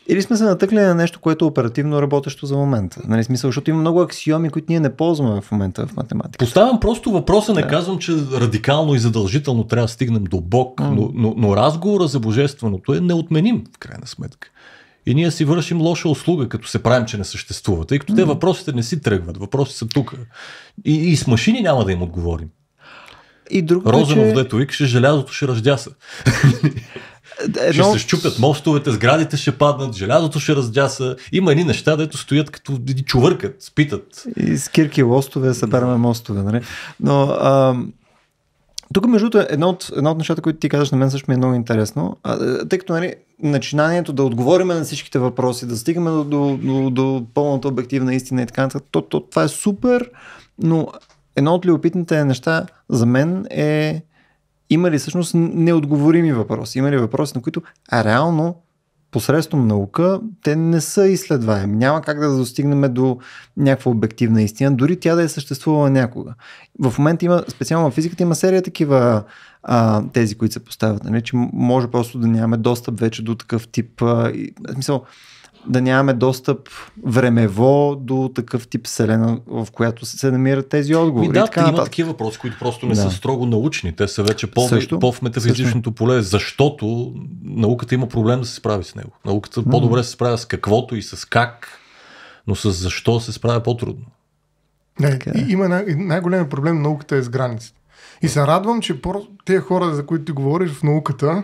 Или сме се натъкли на нещо, което е оперативно работещо за момента. Нали, смисъл, защото има много аксиоми, които ние не ползваме в момента в математика. Поставям просто въпроса, не да. казвам, че радикално и задължително трябва да стигнем до Бог, mm. но, но, но разговора за божественото е неотменим, в крайна сметка. И ние си вършим лоша услуга, като се правим, че не съществува, тъй като mm. те въпросите не си тръгват, въпросите са тук. И, и с машини няма да им отговорим. И друг. Е, Розенов, че... дето викаше, желязото ще раздяса. Едно... Ще се щупят мостовете, сградите ще паднат, желязото ще раздяса. Има едни неща, дето стоят като чувъркат, спитат. И с кирки лостове събираме мостове. Нали? Но а, тук, между другото, едно от, едно от нещата, които ти казваш на мен също ми е много интересно, а, е, тъй като нали, начинанието да отговориме на всичките въпроси, да стигаме до, до, до, до пълната обективна истина и така нататък, то, то, това е супер, но едно от любопитните неща за мен е има ли всъщност неотговорими въпроси? Има ли въпроси, на които а реално посредством наука те не са изследваеми. Няма как да достигнем до някаква обективна истина, дори тя да е съществувала някога. В момента има, специално в физиката, има серия такива а, тези, които се поставят. Нали? Че може просто да нямаме достъп вече до такъв тип. А, и, в смисъл, да нямаме достъп времево до такъв тип вселена, в която се намират тези отговори. И да, така, има такива въпроси, които просто не да. са строго научни. Те са вече по, Също? по в метафизичното поле, защото науката има проблем да се справи с него. Науката mm-hmm. по-добре се справя с каквото и с как, но с защо се справя по-трудно. Не, така. Е. Има най- най-големият проблем науката е с границите. И се радвам, че по- тези хора, за които ти говориш в науката,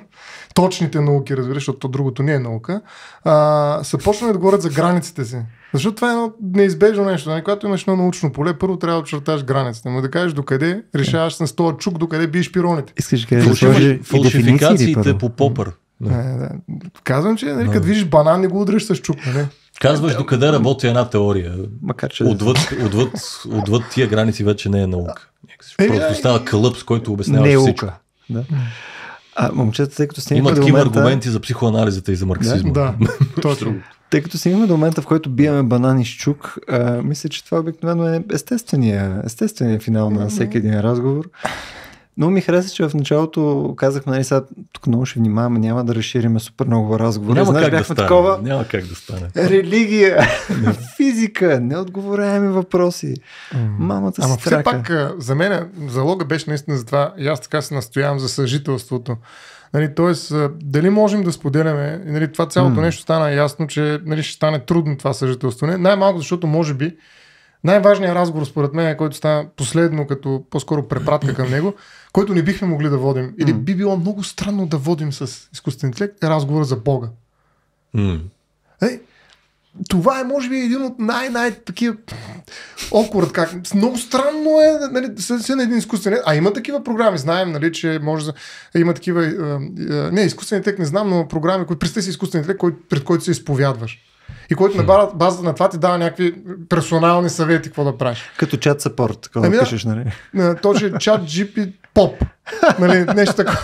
точните науки, разбираш, защото другото не е наука, а, са почнали да говорят за границите си. Защото това е едно неизбежно нещо. Не? Нали? Когато имаш едно научно поле, първо трябва да очерташ границите. Му да кажеш докъде решаваш с този чук, докъде биеш пироните. Искаш да кажеш фалшификациите по попър. Да. Не, да. Казвам, че нали, като виждаш банан, не го удръж с чук. Нали? Казваш до къде работи една теория. Макар, че... Отвъд, отвъд, отвъд тия граници вече не е наука. Просто става кълъп, с който обяснява не е всичко. Да. А момчета, тъй като стигнахме Има такива момента... аргументи за психоанализата и за марксизма. Да, да точно. тъй като снимаме до момента, в който биеме банани с чук, а, мисля, че това обикновено е естествения, естествения финал на всеки един разговор. Но ми хареса, че в началото казахме, нали, сега тук много ще внимаваме, няма да разшириме супер много разговори. Няма Знаеш, как бяхме да стане, такова. Няма как да стане. Религия, физика, неотговаряеми въпроси. Mm. Мамата си Ама все пак за мен залога беше наистина за това и аз така се настоявам за съжителството. Нали, тоест, дали можем да споделяме, нали, това цялото mm. нещо стана ясно, че нали, ще стане трудно това съжителство. Не, най-малко, защото може би най-важният разговор, според мен, който стана последно като по-скоро препратка към него, който не бихме могли да водим. Или би било много странно да водим с изкуствен интелект разговора за Бога. Mm. Е, това е, може би, един от най-най такива окорът, как. Много странно е, нали, на един изкуствен. А има такива програми, знаем, нали, че може да. Има такива. Е, е, е, не, изкуствен интелект не знам, но програми, които представи си изкуствен интелект, кой, пред който се изповядваш. И който на базата на това ти дава някакви персонални съвети, какво да правиш. Като чат сапорт, какво ами, да, пишеш, нали? Точно чат GP, поп. Нали, нещо такова.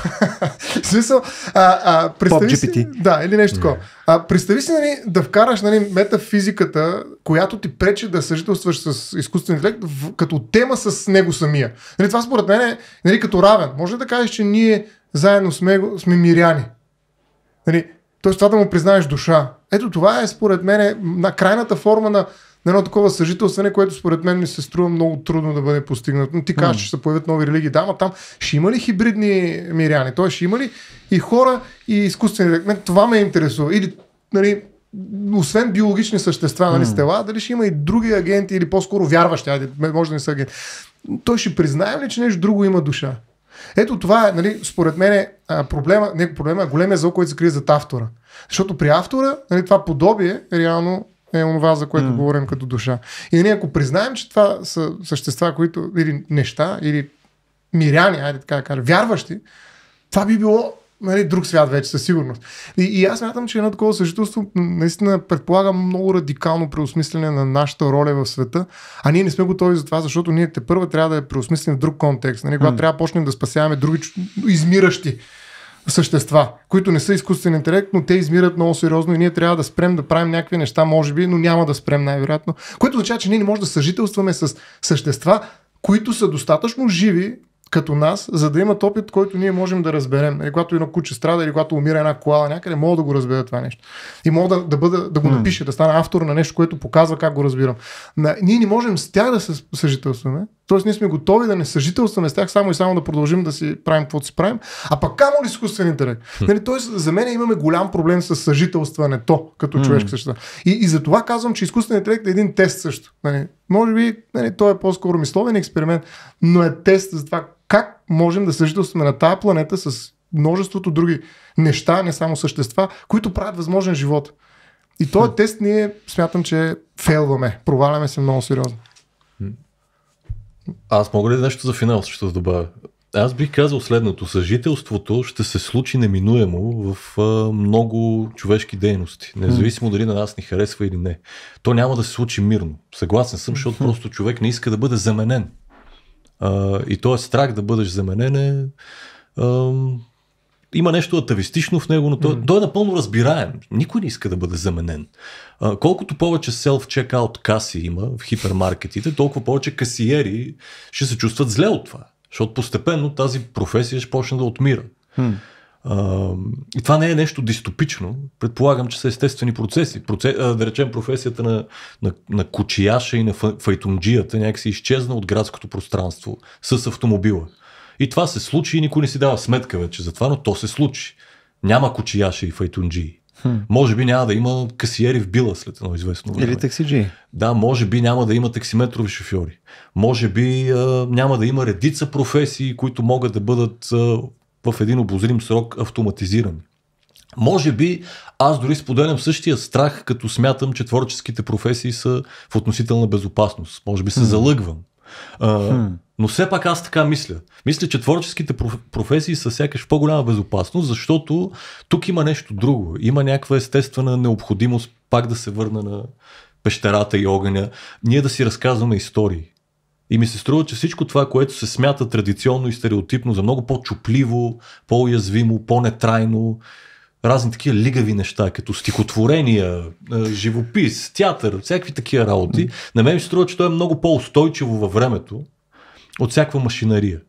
смисъл, а, а, представи си, да, или нещо такова. А, представи си нали, да вкараш нали, метафизиката, която ти пречи да съжителстваш с изкуствен интелект в, като тема с него самия. Нали, това според мен е нали, като равен. Може да кажеш, че ние заедно сме, сме миряни. Нали, Тоест това да му признаеш душа. Ето това е според мен е на крайната форма на на едно такова съжителстване, което според мен ми се струва много трудно да бъде постигнато. Но ти mm. че ще се появят нови религии, да, но там ще има ли хибридни миряни? Тоест ще има ли и хора, и изкуствени интелект? Това ме интересува. Или, нали, освен биологични същества, нали, mm. стела, дали ще има и други агенти или по-скоро вярващи, айде, може да не са агенти. Той ще признае ли, че нещо друго има душа? Ето това е, нали, според мен, е, проблема, не проблема, големия зъл, който се крие зад автора. Защото при автора, нали, това подобие, реално, е онова, за което mm. говорим като душа. И ние нали, ако признаем, че това са същества, които или неща, или миряни, айде така кажа, вярващи, това би било нали, друг свят вече със сигурност. И, и аз мятам, че едно такова съжителство наистина предполага много радикално преосмислене на нашата роля в света, а ние не сме готови за това, защото ние те първа трябва да я преосмислим в друг контекст, нали, когато mm. трябва да почнем да спасяваме други измиращи същества, които не са изкуствен интелект, но те измират много сериозно и ние трябва да спрем да правим някакви неща, може би, но няма да спрем най-вероятно. Което означава, че ние не можем да съжителстваме с същества, които са достатъчно живи като нас, за да имат опит, който ние можем да разберем. Или нали, когато едно куче страда, или когато умира една кола някъде, мога да го разбера това нещо. И мога да, да, бъда, да го напиша, да стана автор на нещо, което показва как го разбирам. Но, ние не можем с тях да се съжителстваме, Тоест ние сме готови да не съжителстваме с тях, само и само да продължим да си правим каквото си правим. А пък камо ли изкуствен интелект? Нали, тоест за мен имаме голям проблем с съжителстването като mm. човешка същество. И, и за това казвам, че изкуственият интелект е един тест също. Нали, може би нали, той е по-скоро мисловен експеримент, но е тест за това как можем да съжителстваме на тази планета с множеството други неща, не само същества, които правят възможен живот. И този тест ние смятам, че фейлваме, проваляме се много сериозно. Аз мога ли нещо за финал също да добавя? Аз бих казал следното. Съжителството ще се случи неминуемо в а, много човешки дейности, независимо дали на нас ни харесва или не. То няма да се случи мирно. Съгласен съм, защото просто човек не иска да бъде заменен. А, и то е страх да бъдеш заменен е, а, има нещо атавистично в него, но той, mm. той е напълно разбираем. Никой не иска да бъде заменен. А, колкото повече self-checkout каси има в хипермаркетите, толкова повече касиери ще се чувстват зле от това. Защото постепенно тази професия ще почне да отмира. Mm. А, и това не е нещо дистопично. Предполагам, че са естествени процеси. Процес, а, да речем, професията на, на, на кучияша и на файтунджията някакси изчезна от градското пространство с автомобила. И това се случи и никой не си дава сметка вече за това, но то се случи. Няма кучияши и файтунджи. Хм. Може би няма да има касиери в била след едно известно време. Или таксиджи. Да, може би няма да има таксиметрови шофьори. Може би а, няма да има редица професии, които могат да бъдат а, в един обозрим срок автоматизирани. Може би аз дори споделям същия страх, като смятам, че творческите професии са в относителна безопасност. Може би се залъгвам. А, хм. Но все пак аз така мисля. Мисля, че творческите професии са сякаш по-голяма безопасност, защото тук има нещо друго. Има някаква естествена необходимост пак да се върна на пещерата и огъня. Ние да си разказваме истории. И ми се струва, че всичко това, което се смята традиционно и стереотипно за много по-чупливо, по-уязвимо, по-нетрайно разни такива лигави неща, като стихотворения, е, живопис, театър, всякакви такива работи, на мен ми се струва, че то е много по-устойчиво във времето от всякаква машинария.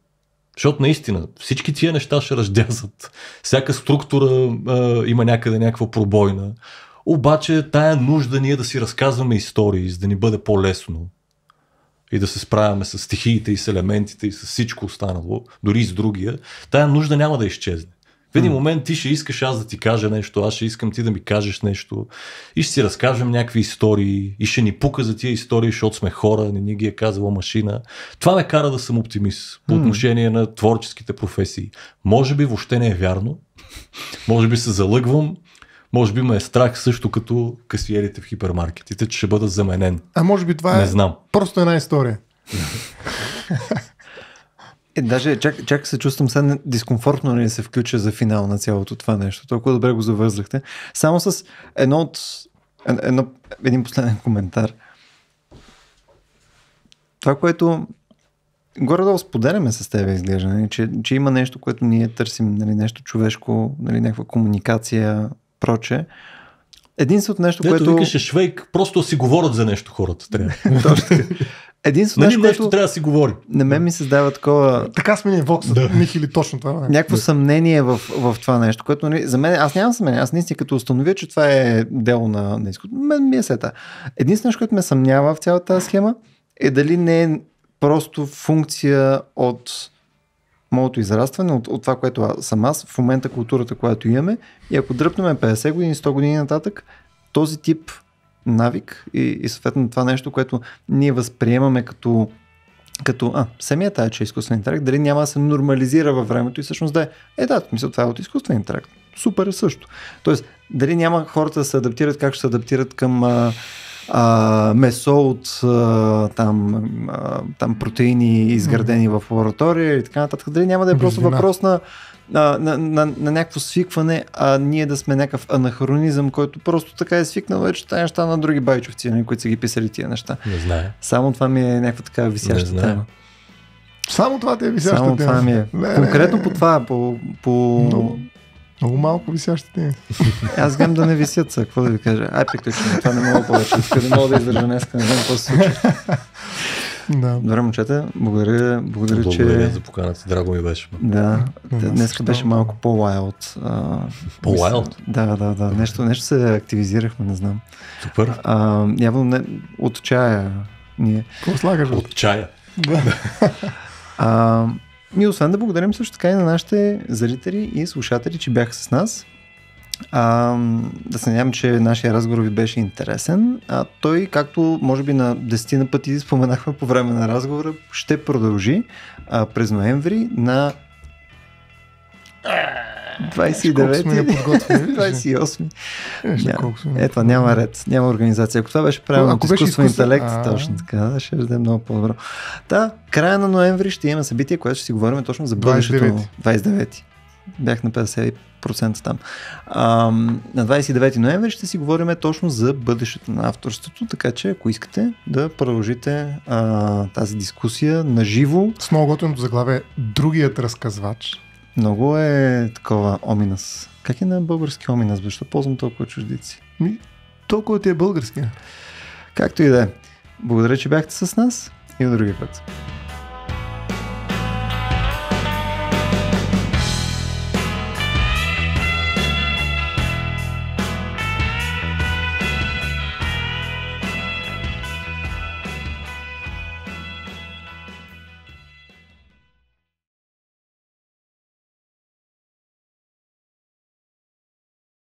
Защото наистина всички тия неща ще раздязат. Всяка структура а, е, има някъде някаква пробойна. Обаче тая нужда ние да си разказваме истории, за да ни бъде по-лесно и да се справяме с стихиите и с елементите и с всичко останало, дори и с другия, тая нужда няма да изчезне. В един момент ти ще искаш аз да ти кажа нещо, аз ще искам ти да ми кажеш нещо и ще си разкажем някакви истории и ще ни пука за тия истории, защото сме хора, не ни ги е казала машина. Това ме кара да съм оптимист по отношение на творческите професии. Може би въобще не е вярно, може би се залъгвам, може би ме е страх също като касиерите в хипермаркетите, че ще бъда заменен. А може би това е не знам. просто една история. Е, даже чак, чак се чувствам сега дискомфортно да се включа за финал на цялото това нещо. Толкова добре го завързахте. Само с едно от, е, едно, един последен коментар. Това, което горе-долу споделяме с теб изглежда, нали? че, че има нещо, което ние търсим, нали? нещо човешко, нали? някаква комуникация, проче. Единственото нещо, Ето, което... Ето викаше Швейк, просто си говорят за нещо хората. Трябва. Точно Единствено нали, нещо, което трябва да си говори. На мен ми се създава такова... Така сме ние вокса, да. Михили, точно това. Не. Някакво да. съмнение в, в това нещо, което нали, за мен, аз нямам съмнение, аз наистина като установя, че това е дело на, на изкуството, мен ми е сета. Единствено, което ме съмнява в цялата схема е дали не е просто функция от моето израстване, от, от това, което съм аз, в момента културата, която имаме и ако дръпнем 50 години, 100 години нататък, този тип навик и, и съответно това нещо, което ние възприемаме като като а, самия тая, че е изкуствен интелект, дали няма да се нормализира във времето и всъщност да е, е да, мисля, това е от изкуствен интелект. Супер е също. Тоест, дали няма хората да се адаптират, как ще се адаптират към а, а, месо от а, там, а, там протеини, изградени mm-hmm. в лаборатория и така нататък. Дали няма да е просто Безвина. въпрос на, на, на, на, на някакво свикване, а ние да сме някакъв анахронизъм, който просто така е свикнал вече тези неща на други байчовци, на нали, които са ги писали тия неща. Не знае. Само това ми е някаква така висяща тема. Само това ти е висяща Само тема. това ми е. Не, Конкретно не, по това, по... по... Много, много малко висящи ти. Аз гледам да не висят са, какво да ви кажа. Ай, приключваме, това не мога повече. Не да мога да издържа днес, не знам какво се случва. Да. Добре, момчета, благодаря, благодаря, благодаря че... за поканата, драго ми беше. Да, днес беше малко по-лайлд. По-лайлд? Да, да, да. Нещо, нещо се активизирахме, не знам. Супер. А, явно не... от чая ние. Какво слагаш? От чая. Да. а, ми освен да благодарим също така и на нашите зрители и слушатели, че бяха с нас. А, да се надявам, че нашия разговор ви беше интересен. А, той, както може би на десетина пъти споменахме по време на разговора, ще продължи а, през ноември на 29-28. Ето, няма ред, няма организация. Ако това беше правилно от изкуствен интелект, а... точно така, ще бъде много по-добро. Да, края на ноември ще имаме събитие, което ще си говорим точно за бъдещето. 29. 29 бях на 50% там. А, на 29 ноември ще си говорим точно за бъдещето на авторството, така че ако искате да продължите а, тази дискусия на живо. С много готиното заглавие Другият разказвач. Много е такова оминас. Как е на български оминас? Защо ползвам толкова чуждици? Ми, толкова ти е български. Както и да е. Благодаря, че бяхте с нас и на други път.